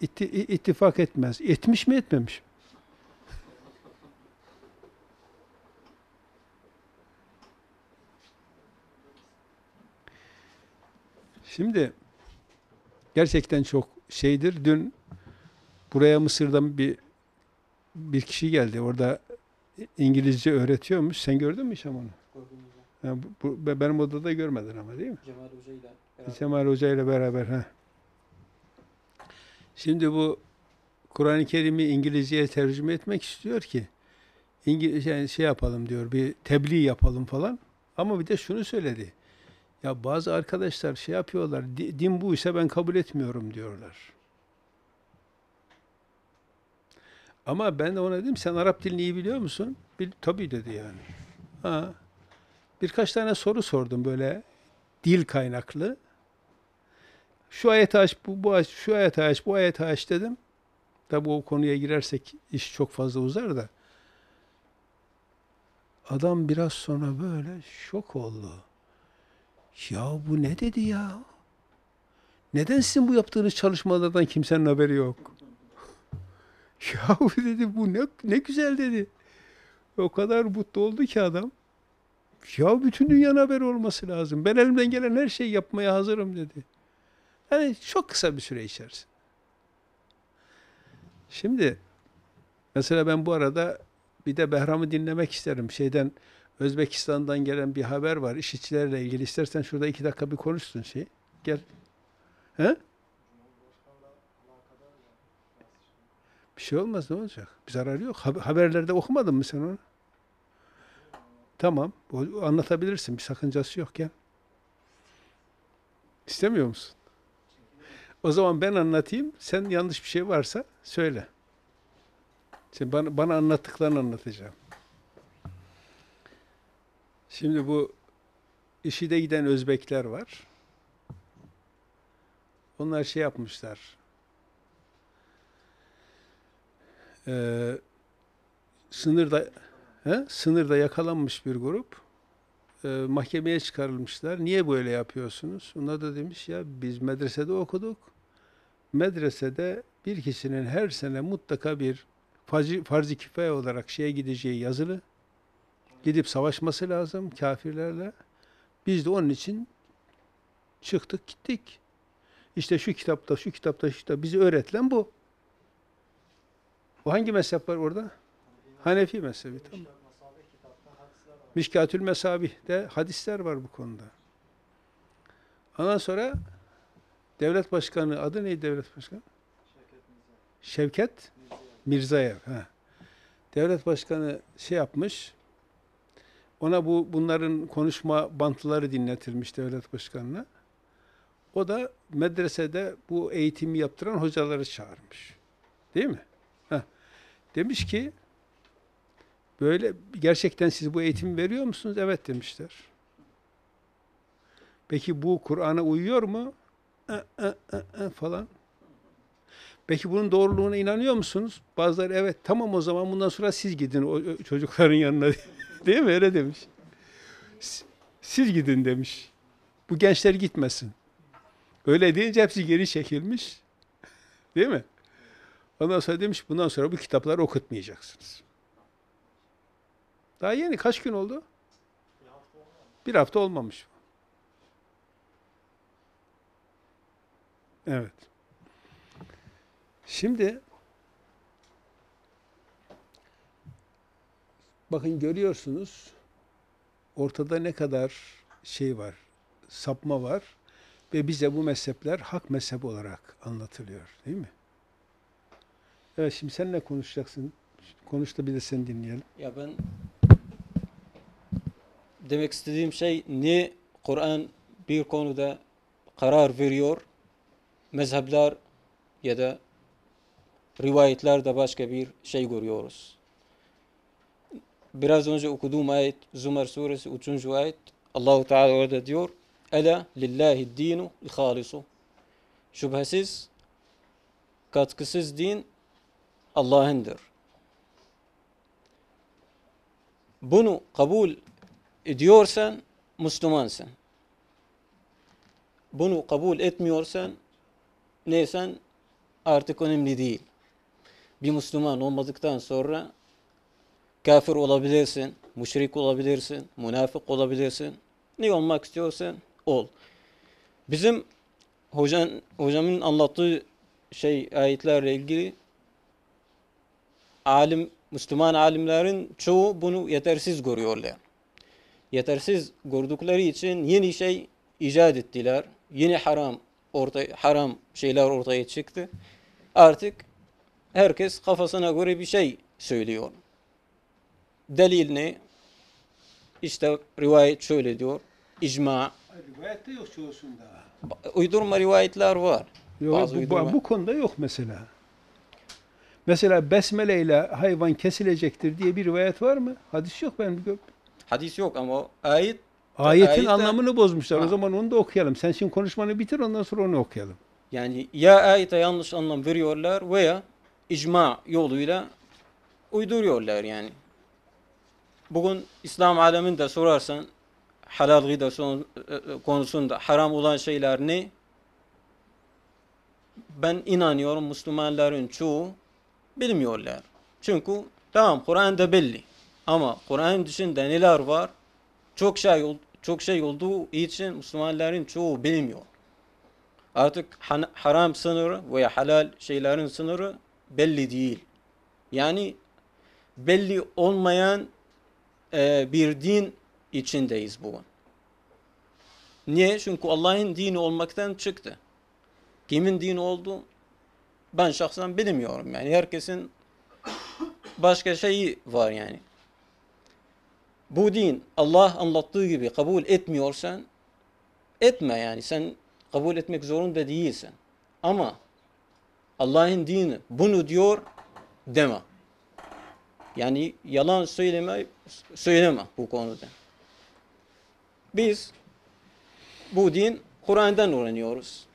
itti, ittifak etmez. Etmiş mi etmemiş mi? Şimdi gerçekten çok şeydir. Dün buraya Mısır'dan bir bir kişi geldi. Orada İngilizce öğretiyormuş. Sen gördün mü hiç ama onu? Gördüm. Yani bu, bu, benim odada görmedin ama değil mi? Cemal Hoca ile beraber. Cemal Hoca ile beraber. Ha. Şimdi bu Kur'an-ı Kerim'i İngilizceye tercüme etmek istiyor ki İngilizce yani şey yapalım diyor. Bir tebliğ yapalım falan. Ama bir de şunu söyledi. Ya bazı arkadaşlar şey yapıyorlar, din bu ise ben kabul etmiyorum diyorlar. Ama ben de ona dedim, sen Arap dilini iyi biliyor musun? Bil, tabii dedi yani. Ha. Birkaç tane soru sordum böyle dil kaynaklı. Şu ayet aç, bu, bu aç, şu ayet aç, bu ayet aç dedim. Tabi o konuya girersek iş çok fazla uzar da. Adam biraz sonra böyle şok oldu. Ya bu ne dedi ya? Neden sizin bu yaptığınız çalışmalardan kimsenin haberi yok? Yahu dedi bu ne, ne güzel dedi. O kadar mutlu oldu ki adam. Ya bütün dünyanın haberi olması lazım. Ben elimden gelen her şeyi yapmaya hazırım dedi. Yani çok kısa bir süre içerisinde. Şimdi mesela ben bu arada bir de Behram'ı dinlemek isterim. Şeyden Özbekistan'dan gelen bir haber var işçilerle ilgili. İstersen şurada iki dakika bir konuşsun şey. Gel. He? Bir şey olmaz ne olacak? Bir zararı yok. Haberlerde okumadın mı sen onu? Tamam. Anlatabilirsin. Bir sakıncası yok ya. İstemiyor musun? O zaman ben anlatayım. Sen yanlış bir şey varsa söyle. Sen bana, bana anlattıklarını anlatacağım. Şimdi bu IŞİD'e giden Özbekler var. Onlar şey yapmışlar. Ee, sınırda he, sınırda yakalanmış bir grup e, mahkemeye çıkarılmışlar. Niye böyle yapıyorsunuz? Ona da demiş ya biz medresede okuduk. Medresede bir kişinin her sene mutlaka bir farz-ı olarak şeye gideceği yazılı gidip savaşması lazım kafirlerle. Biz de onun için çıktık gittik. İşte şu kitapta, şu kitapta, şu kitapta bizi öğretilen bu. Bu hangi mezhep var orada? Hanefi mezhebi tamam. Mişkatül Mesabih'te hadisler var bu konuda. Ondan sonra devlet başkanı, adı neydi devlet başkanı? Şevket Mirzayev. Şevket Mirzayev. Ha. Devlet başkanı şey yapmış, ona bu bunların konuşma bantları dinletilmiş devlet başkanına. O da medresede bu eğitimi yaptıran hocaları çağırmış. Değil mi? Heh. Demiş ki böyle gerçekten siz bu eğitimi veriyor musunuz? Evet demişler. Peki bu Kur'an'a uyuyor mu? E, e, e, e, falan. Peki bunun doğruluğuna inanıyor musunuz? Bazıları evet tamam o zaman bundan sonra siz gidin o çocukların yanına değil mi? Öyle demiş. Siz gidin demiş. Bu gençler gitmesin. Öyle deyince hepsi geri çekilmiş. Değil mi? Ondan sonra demiş bundan sonra bu kitapları okutmayacaksınız. Daha yeni kaç gün oldu? Bir hafta olmamış. Evet. Şimdi bakın görüyorsunuz ortada ne kadar şey var, sapma var ve bize bu mezhepler hak mezhep olarak anlatılıyor değil mi? Evet şimdi sen ne konuşacaksın? Konuş da bir de seni dinleyelim. Ya ben demek istediğim şey ne Kur'an bir konuda karar veriyor mezhepler ya da rivayetlerde başka bir şey görüyoruz. Biraz önce okuduğum ayet Zümer suresi 3. ayet Allahu Teala orada diyor Ela lillahi dinu halisu Şüphesiz katkısız din Allah'ındır. Bunu kabul ediyorsan Müslümansın. Bunu kabul etmiyorsan neysen artık önemli değil bir Müslüman olmadıktan sonra kafir olabilirsin, müşrik olabilirsin, münafık olabilirsin. Ne olmak istiyorsan ol. Bizim hocam, hocamın anlattığı şey ayetlerle ilgili alim Müslüman alimlerin çoğu bunu yetersiz görüyorlar. Yetersiz gördükleri için yeni şey icat ettiler. Yeni haram ortaya haram şeyler ortaya çıktı. Artık herkes kafasına göre bir şey söylüyor. Delil ne? İşte rivayet şöyle diyor. İcma. Rivayet de yok çoğusunda. Uydurma rivayetler var. Yok, bu, uydurma. bu konuda yok mesela. Mesela besmele ile hayvan kesilecektir diye bir rivayet var mı? Hadis yok ben gör. Hadis yok ama ayet Ayetin ayette, anlamını bozmuşlar. Ha. O zaman onu da okuyalım. Sen şimdi konuşmanı bitir ondan sonra onu okuyalım. Yani ya ayete yanlış anlam veriyorlar veya icma yoluyla uyduruyorlar yani. Bugün İslam aleminde sorarsan halal gıda e, e, konusunda haram olan şeyler ne? Ben inanıyorum Müslümanların çoğu bilmiyorlar. Çünkü tamam Kur'an'da belli ama Kur'an dışında neler var? Çok şey çok şey olduğu için Müslümanların çoğu bilmiyor. Artık haram sınırı veya halal şeylerin sınırı belli değil. Yani belli olmayan e, bir din içindeyiz bugün. Niye? Çünkü Allah'ın dini olmaktan çıktı. Kimin dini oldu? Ben şahsen bilmiyorum yani. Herkesin başka şeyi var yani. Bu din Allah anlattığı gibi kabul etmiyorsan etme yani. Sen kabul etmek zorunda değilsin. Ama Allah'ın dini bunu diyor deme. Yani yalan söyleme, söyleme bu konuda. Biz bu din Kur'an'dan öğreniyoruz.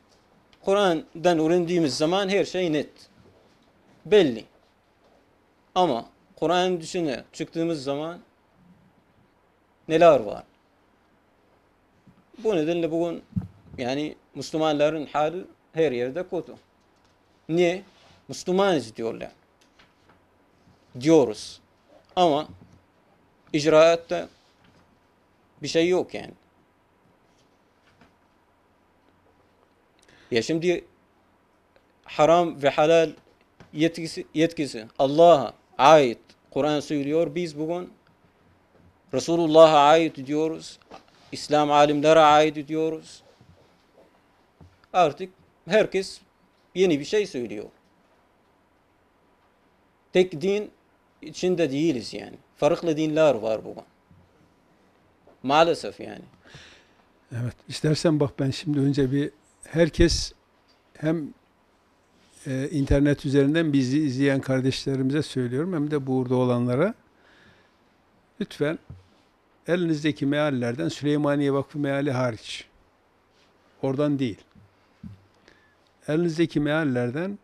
Kur'an'dan öğrendiğimiz zaman her şey net. Belli. Ama Kur'an'ın dışına çıktığımız zaman neler var? Bu nedenle bugün yani Müslümanların hali her yerde kötü. Niye? Müslümanız diyorlar. Diyoruz. Ama icraatta bir şey yok yani. Ya şimdi haram ve halal yetkisi, yetkisi Allah'a ait. Kur'an söylüyor. Biz bugün Resulullah'a ait diyoruz. İslam alimlere ait diyoruz. Artık herkes yeni bir şey söylüyor. Tek din içinde değiliz yani. Farklı dinler var bugün. Maalesef yani. Evet. İstersen bak ben şimdi önce bir herkes hem e, internet üzerinden bizi izleyen kardeşlerimize söylüyorum hem de burada olanlara lütfen elinizdeki meallerden Süleymaniye Vakfı meali hariç oradan değil elinizdeki meallerden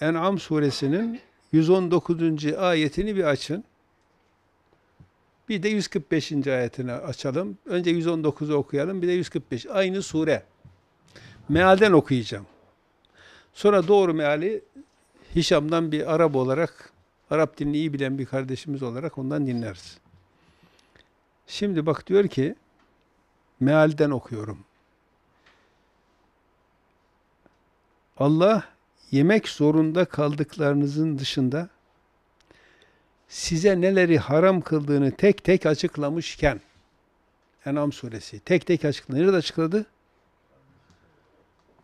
En'am suresinin 119. ayetini bir açın. Bir de 145. ayetini açalım. Önce 119'u okuyalım. Bir de 145. Aynı sure. Mealden okuyacağım. Sonra doğru meali Hişam'dan bir Arap olarak, Arap dinini iyi bilen bir kardeşimiz olarak ondan dinleriz. Şimdi bak diyor ki, mealden okuyorum. Allah yemek zorunda kaldıklarınızın dışında size neleri haram kıldığını tek tek açıklamışken En'am suresi tek tek açıkladı. Nerede açıkladı?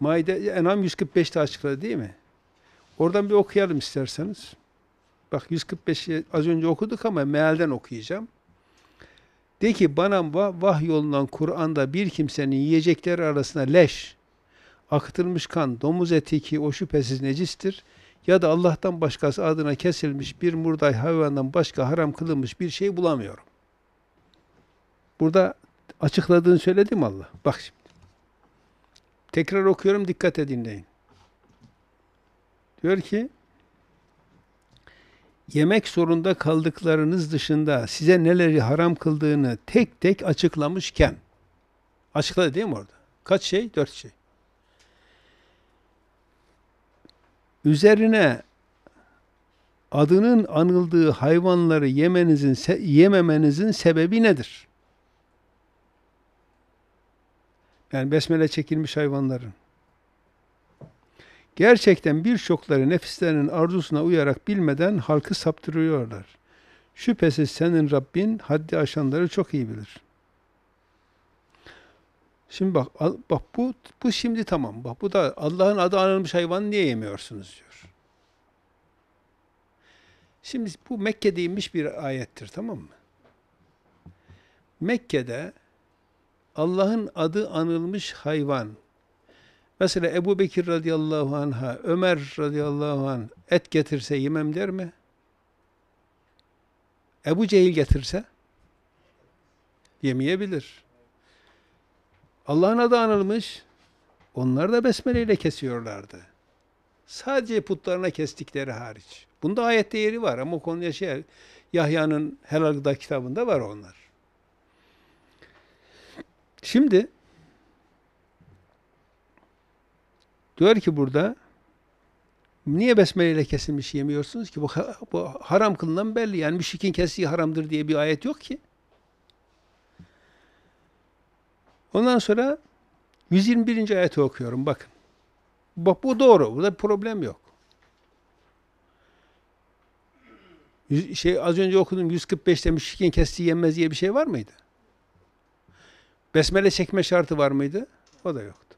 Maide En'am 145'te açıkladı değil mi? Oradan bir okuyalım isterseniz. Bak 145'i az önce okuduk ama mealden okuyacağım. De ki bana vahy yolundan Kur'an'da bir kimsenin yiyecekleri arasında leş, akıtılmış kan, domuz eti ki o şüphesiz necistir ya da Allah'tan başkası adına kesilmiş bir murday hayvandan başka haram kılınmış bir şey bulamıyorum. Burada açıkladığını söyledi mi Allah? Bak şimdi. Tekrar okuyorum dikkat dinleyin. Diyor ki yemek zorunda kaldıklarınız dışında size neleri haram kıldığını tek tek açıklamışken açıkladı değil mi orada? Kaç şey? Dört şey. üzerine adının anıldığı hayvanları yemenizin yememenizin sebebi nedir? Yani besmele çekilmiş hayvanların. Gerçekten birçokları nefislerinin arzusuna uyarak bilmeden halkı saptırıyorlar. Şüphesiz senin Rabbin haddi aşanları çok iyi bilir.'' Şimdi bak bak bu bu şimdi tamam. Bak bu da Allah'ın adı anılmış hayvanı niye yemiyorsunuz diyor. Şimdi bu Mekke'de inmiş bir ayettir tamam mı? Mekke'de Allah'ın adı anılmış hayvan. Mesela Ebu Bekir radıyallahu anh'a, Ömer radıyallahu anh et getirse yemem der mi? Ebu Cehil getirse yemeyebilir. Allah'ın adı anılmış. Onlar da besmele ile kesiyorlardı. Sadece putlarına kestikleri hariç. Bunda ayet değeri var ama o konuya şey Yahya'nın Helal Gıda kitabında var onlar. Şimdi diyor ki burada niye besmele ile kesilmiş yemiyorsunuz ki? Bu, bu haram kılınan belli. Yani müşrikin kestiği haramdır diye bir ayet yok ki. Ondan sonra 121. ayeti okuyorum bakın. Bak bu doğru. Burada bir problem yok. Şey, az önce okudum 145'te müşrikin kestiği yenmez diye bir şey var mıydı? Besmele çekme şartı var mıydı? O da yoktu.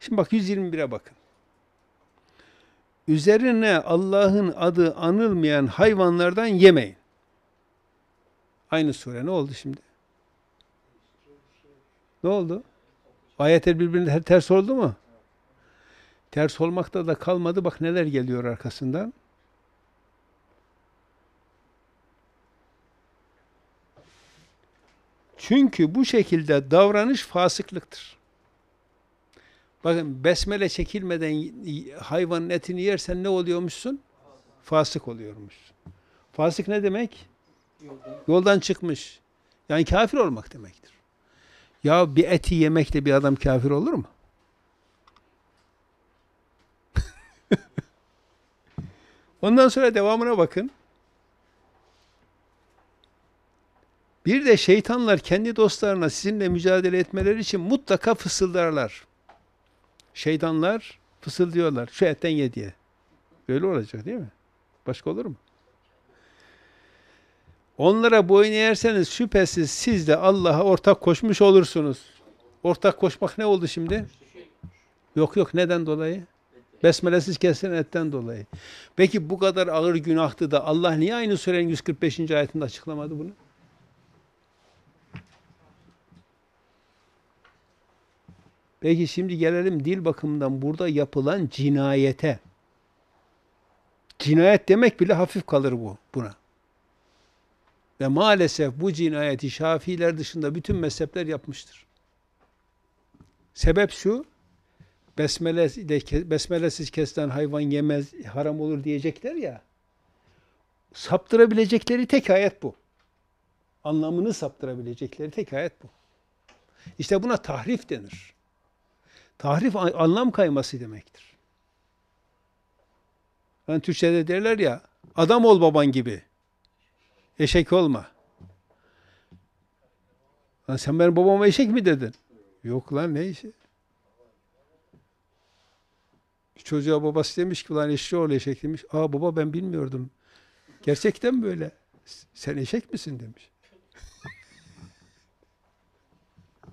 Şimdi bak 121'e bakın. Üzerine Allah'ın adı anılmayan hayvanlardan yemeyin. Aynı sure ne oldu şimdi? Ne oldu? Ayetler birbirine ters oldu mu? Ters olmakta da kalmadı. Bak neler geliyor arkasından. Çünkü bu şekilde davranış fasıklıktır. Bakın besmele çekilmeden hayvanın etini yersen ne oluyormuşsun? Fasık oluyormuşsun. Fasık ne demek? Yoldan, Yoldan çıkmış. Yani kafir olmak demektir. Ya bir eti yemekle bir adam kafir olur mu? Ondan sonra devamına bakın. Bir de şeytanlar kendi dostlarına sizinle mücadele etmeleri için mutlaka fısıldarlar. Şeytanlar fısıldıyorlar. Şu etten ye diye. Böyle olacak değil mi? Başka olur mu? Onlara boyun eğerseniz şüphesiz siz de Allah'a ortak koşmuş olursunuz. Ortak koşmak ne oldu şimdi? Yok yok neden dolayı? Besmelesiz kesilen etten dolayı. Peki bu kadar ağır günahtı da Allah niye aynı surenin 145. ayetinde açıklamadı bunu? Peki şimdi gelelim dil bakımından burada yapılan cinayete. Cinayet demek bile hafif kalır bu buna. Ve maalesef bu cinayeti şafiler dışında bütün mezhepler yapmıştır. Sebep şu, besmele, besmelesiz kesilen hayvan yemez, haram olur diyecekler ya, saptırabilecekleri tek ayet bu. Anlamını saptırabilecekleri tek ayet bu. İşte buna tahrif denir. Tahrif anlam kayması demektir. Yani Türkçe'de derler ya, adam ol baban gibi. Eşek olma. Lan sen benim babama eşek mi dedin? Yok lan ne işi? Çocuğa babası demiş ki lan eşek ol eşek demiş. Aa baba ben bilmiyordum. Gerçekten böyle. Sen eşek misin demiş.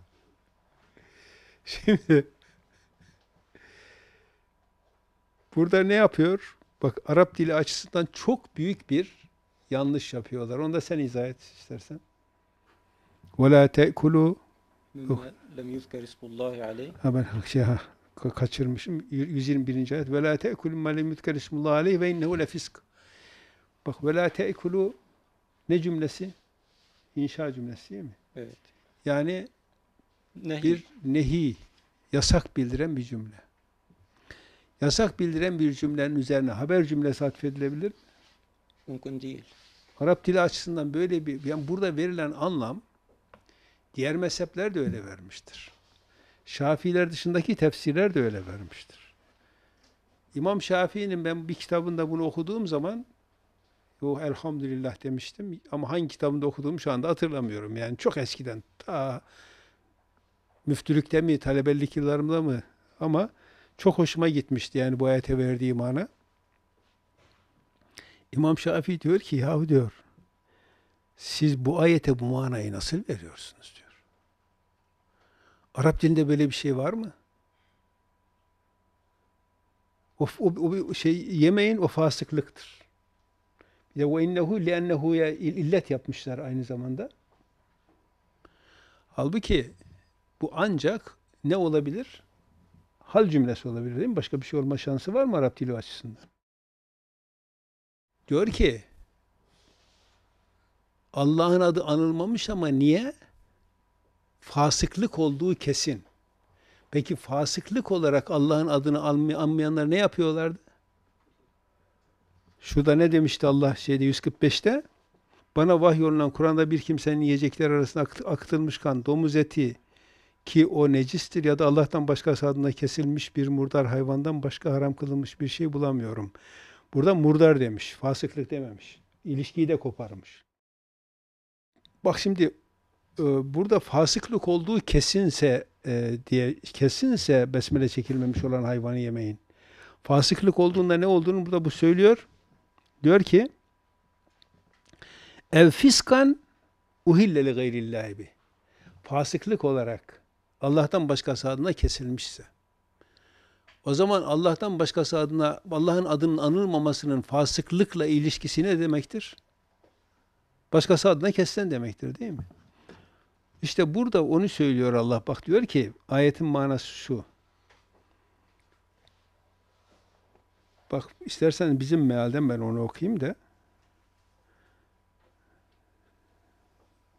Şimdi burada ne yapıyor? Bak Arap dili açısından çok büyük bir yanlış yapıyorlar. Onu da sen izah et istersen. وَلَا تَأْكُلُوا لَمْ يُذْكَرِ اسْمُ اللّٰهِ عَلَيْهِ Ha ben şey, ha, kaçırmışım. 121. ayet. وَلَا تَأْكُلُوا مَا لَمْ يُذْكَرِ اسْمُ اللّٰهِ عَلَيْهِ وَاِنَّهُ لَفِسْكُ Bak وَلَا تَأْكُلُوا ne cümlesi? İnşa cümlesi değil mi? Evet. Yani nehi. bir nehi, yasak bildiren bir cümle. Yasak bildiren bir cümlenin üzerine haber cümlesi atfedilebilir mi? mümkün değil. Arap dili açısından böyle bir, yani burada verilen anlam diğer mezhepler de öyle vermiştir. Şafiler dışındaki tefsirler de öyle vermiştir. İmam Şafii'nin ben bir kitabında bunu okuduğum zaman o elhamdülillah demiştim ama hangi kitabında okuduğumu şu anda hatırlamıyorum. Yani çok eskiden ta müftülükte mi, talebelik yıllarımda mı ama çok hoşuma gitmişti yani bu ayete verdiği mana. İmam Şafii diyor ki yahu diyor siz bu ayete bu manayı nasıl veriyorsunuz diyor. Arap dilinde böyle bir şey var mı? O, o, o şey yemeğin o fasıklıktır. Bir de o innehu liennehu'ya illet yapmışlar aynı zamanda. Halbuki bu ancak ne olabilir? Hal cümlesi olabilir değil mi? Başka bir şey olma şansı var mı Arap dili açısından? Diyor ki Allah'ın adı anılmamış ama niye? Fasıklık olduğu kesin. Peki fasıklık olarak Allah'ın adını anmayanlar ne yapıyorlardı? Şurada ne demişti Allah şeyde 145'te? Bana vahyolunan Kur'an'da bir kimsenin yiyecekler arasında akıtılmış kan, domuz eti ki o necistir ya da Allah'tan başka adına kesilmiş bir murdar hayvandan başka haram kılınmış bir şey bulamıyorum. Burada murdar demiş, fasıklık dememiş. İlişkiyi de koparmış. Bak şimdi e, burada fasıklık olduğu kesinse e, diye kesinse besmele çekilmemiş olan hayvanı yemeyin. Fasıklık olduğunda ne olduğunu burada bu söylüyor. Diyor ki ev fiskan uhilleli gayrillahi bi. Fasıklık olarak Allah'tan başkası adına kesilmişse. O zaman Allah'tan başkası adına Allah'ın adının anılmamasının fasıklıkla ilişkisi ne demektir? Başkası adına kessen demektir değil mi? İşte burada onu söylüyor Allah. Bak diyor ki ayetin manası şu. Bak istersen bizim mealden ben onu okuyayım da.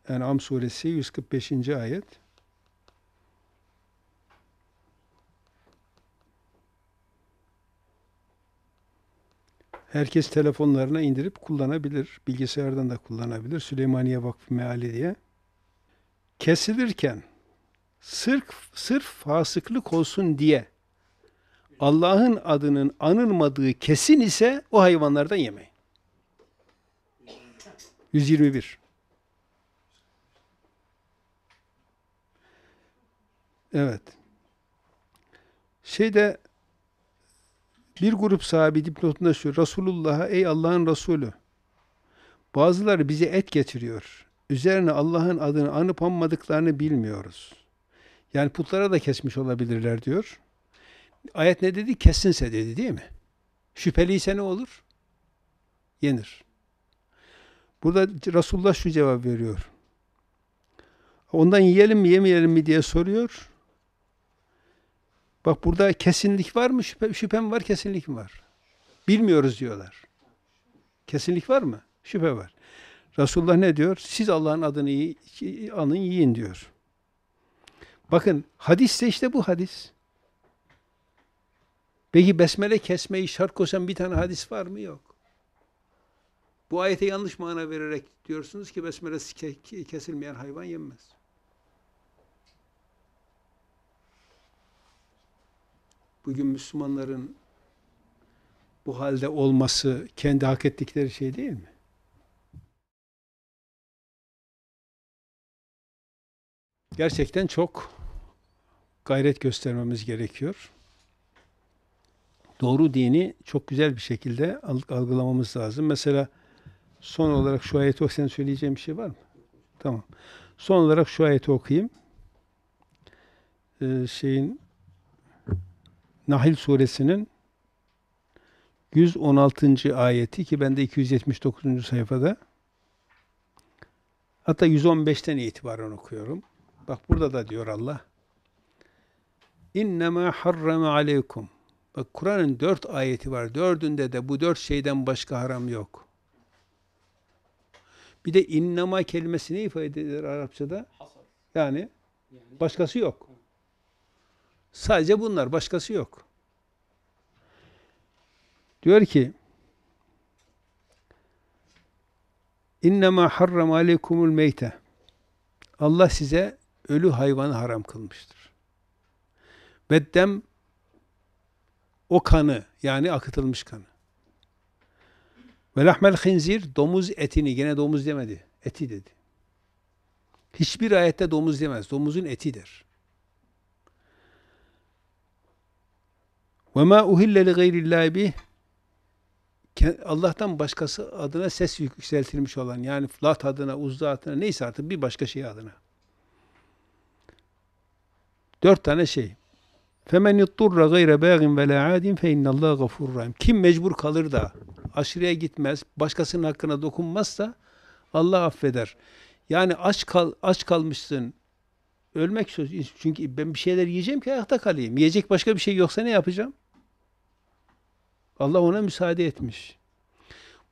En'am suresi 145. ayet. herkes telefonlarına indirip kullanabilir. Bilgisayardan da kullanabilir. Süleymaniye Vakfı Meali diye. Kesilirken sırf, sırf fasıklık olsun diye Allah'ın adının anılmadığı kesin ise o hayvanlardan yemeyin. 121. Evet. Şeyde bir grup sahabi dipnotunda şu Resulullah'a ey Allah'ın Resulü bazıları bize et getiriyor. Üzerine Allah'ın adını anıp anmadıklarını bilmiyoruz. Yani putlara da kesmiş olabilirler diyor. Ayet ne dedi? Kessinse dedi değil mi? Şüpheliyse ne olur? Yenir. Burada Resulullah şu cevap veriyor. Ondan yiyelim mi yemeyelim mi diye soruyor. Bak burada kesinlik var mı? Şüphe, şüphe var, kesinlik mi var? Bilmiyoruz diyorlar. Kesinlik var mı? Şüphe var. Resulullah ne diyor? Siz Allah'ın adını anın yiyin diyor. Bakın hadis de işte bu hadis. Peki besmele kesmeyi şart koşan bir tane hadis var mı? Yok. Bu ayete yanlış mana vererek diyorsunuz ki besmele kesilmeyen hayvan yenmez. bugün Müslümanların bu halde olması kendi hak ettikleri şey değil mi? Gerçekten çok gayret göstermemiz gerekiyor. Doğru dini çok güzel bir şekilde algılamamız lazım. Mesela son olarak şu ayeti sen söyleyeceğim bir şey var mı? Tamam. Son olarak şu ayeti okuyayım. Ee, şeyin Nahil suresinin 116. ayeti ki bende 279. sayfada hatta 115'ten itibaren okuyorum. Bak burada da diyor Allah İnnemâ harrama aleykum Bak Kur'an'ın dört ayeti var. Dördünde de bu dört şeyden başka haram yok. Bir de innema kelimesi ne ifade eder Arapçada? Yani başkası yok. Sadece bunlar, başkası yok. Diyor ki, İnnemâ harram aleykumul meyte. Allah size ölü hayvanı haram kılmıştır. Beddem o kanı yani akıtılmış kanı. Ve lahmel hinzir domuz etini gene domuz demedi. Eti dedi. Hiçbir ayette domuz demez. Domuzun eti der. Ve ma uhille li gayrillahi bih Allah'tan başkası adına ses yükseltilmiş olan yani Lat adına, uzda adına neyse artık bir başka şey adına. Dört tane şey. Femen yutturra gayre bâgin ve lâ âdin fe innallâh gafur rahim. Kim mecbur kalır da aşırıya gitmez, başkasının hakkına dokunmazsa Allah affeder. Yani aç kal aç kalmışsın, ölmek söz. Çünkü ben bir şeyler yiyeceğim ki ayakta kalayım. Yiyecek başka bir şey yoksa ne yapacağım? Allah ona müsaade etmiş.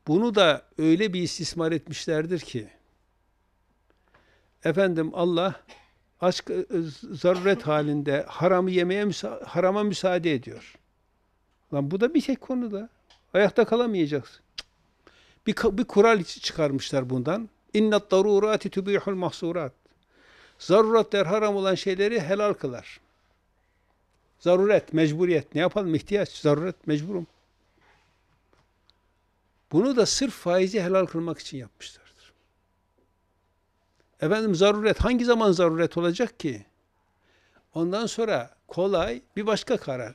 Bunu da öyle bir istismar etmişlerdir ki efendim Allah aşk e, e, zaruret halinde haramı yemeye müsa harama müsaade ediyor. Lan bu da bir tek konuda. Ayakta kalamayacaksın. Bir, bir kural çıkarmışlar bundan. İnnet darurati tubihul mahsurat zaruretler haram olan şeyleri helal kılar. Zaruret, mecburiyet. Ne yapalım? İhtiyaç, zaruret, mecburum. Bunu da sırf faizi helal kılmak için yapmışlardır. Efendim zaruret, hangi zaman zaruret olacak ki? Ondan sonra kolay bir başka karar,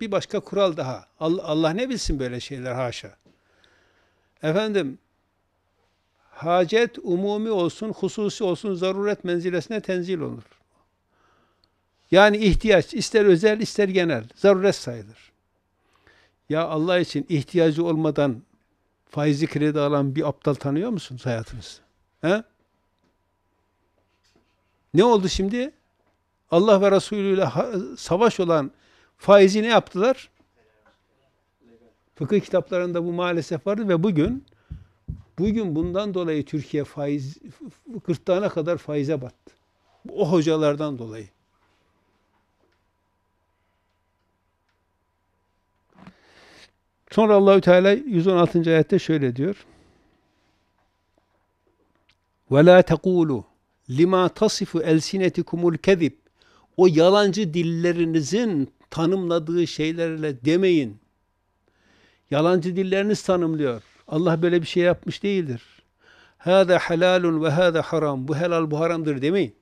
bir başka kural daha. Allah, Allah ne bilsin böyle şeyler haşa. Efendim Hacet umumi olsun, hususi olsun, zaruret menzilesine tenzil olur. Yani ihtiyaç ister özel ister genel zaruret sayılır. Ya Allah için ihtiyacı olmadan faizi kredi alan bir aptal tanıyor musunuz hayatınızda? He? Ne oldu şimdi? Allah ve Resulü ile savaş olan faizi ne yaptılar? Fıkıh kitaplarında bu maalesef vardı ve bugün Bugün bundan dolayı Türkiye faiz gırtlağına kadar faize battı. O hocalardan dolayı. Sonra Allahü Teala 116. ayette şöyle diyor. Ve la tekulu lima tasifu elsinetikumul kezib. O yalancı dillerinizin tanımladığı şeylerle demeyin. Yalancı dilleriniz tanımlıyor. Allah böyle bir şey yapmış değildir. Hâdâ helalun ve hâdâ haram. Bu helal bu haramdır demeyin.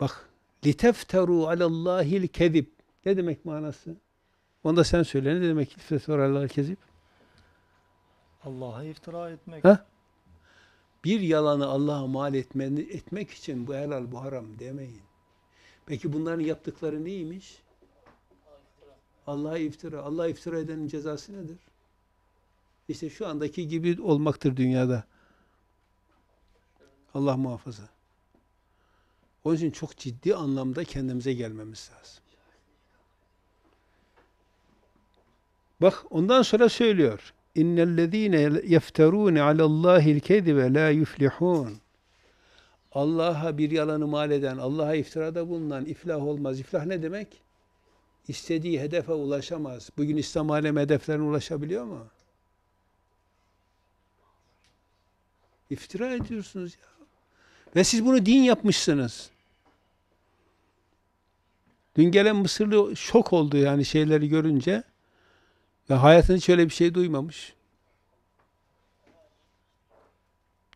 Bak litefteru alallahil kezib. Ne demek manası? Onu da sen söyle. Ne demek litefteru alallahil kezib? Allah'a iftira etmek. Ha? Bir yalanı Allah'a mal etmen, etmek için bu helal bu haram demeyin. Peki bunların yaptıkları neymiş? Allah'a iftira. Allah'a iftira edenin cezası nedir? İşte şu andaki gibi olmaktır dünyada. Allah muhafaza. Onun için çok ciddi anlamda kendimize gelmemiz lazım. Bak ondan sonra söylüyor. İnnellezîne yefterûne alallâhil kezibe lâ yuflihûn. Allah'a bir yalanı mal eden, Allah'a iftirada bulunan iflah olmaz. İflah ne demek? istediği hedefe ulaşamaz. Bugün İslam alemi hedeflerine ulaşabiliyor mu? İftira ediyorsunuz ya. Ve siz bunu din yapmışsınız. Dün gelen Mısırlı şok oldu yani şeyleri görünce. Ve hayatında şöyle bir şey duymamış.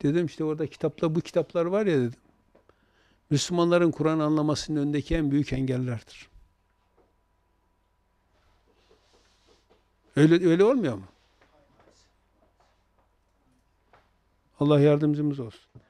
Dedim işte orada kitapla bu kitaplar var ya dedim. Müslümanların Kur'an anlamasının öndeki en büyük engellerdir. Öyle, öyle olmuyor mu? Allah yardımcımız olsun.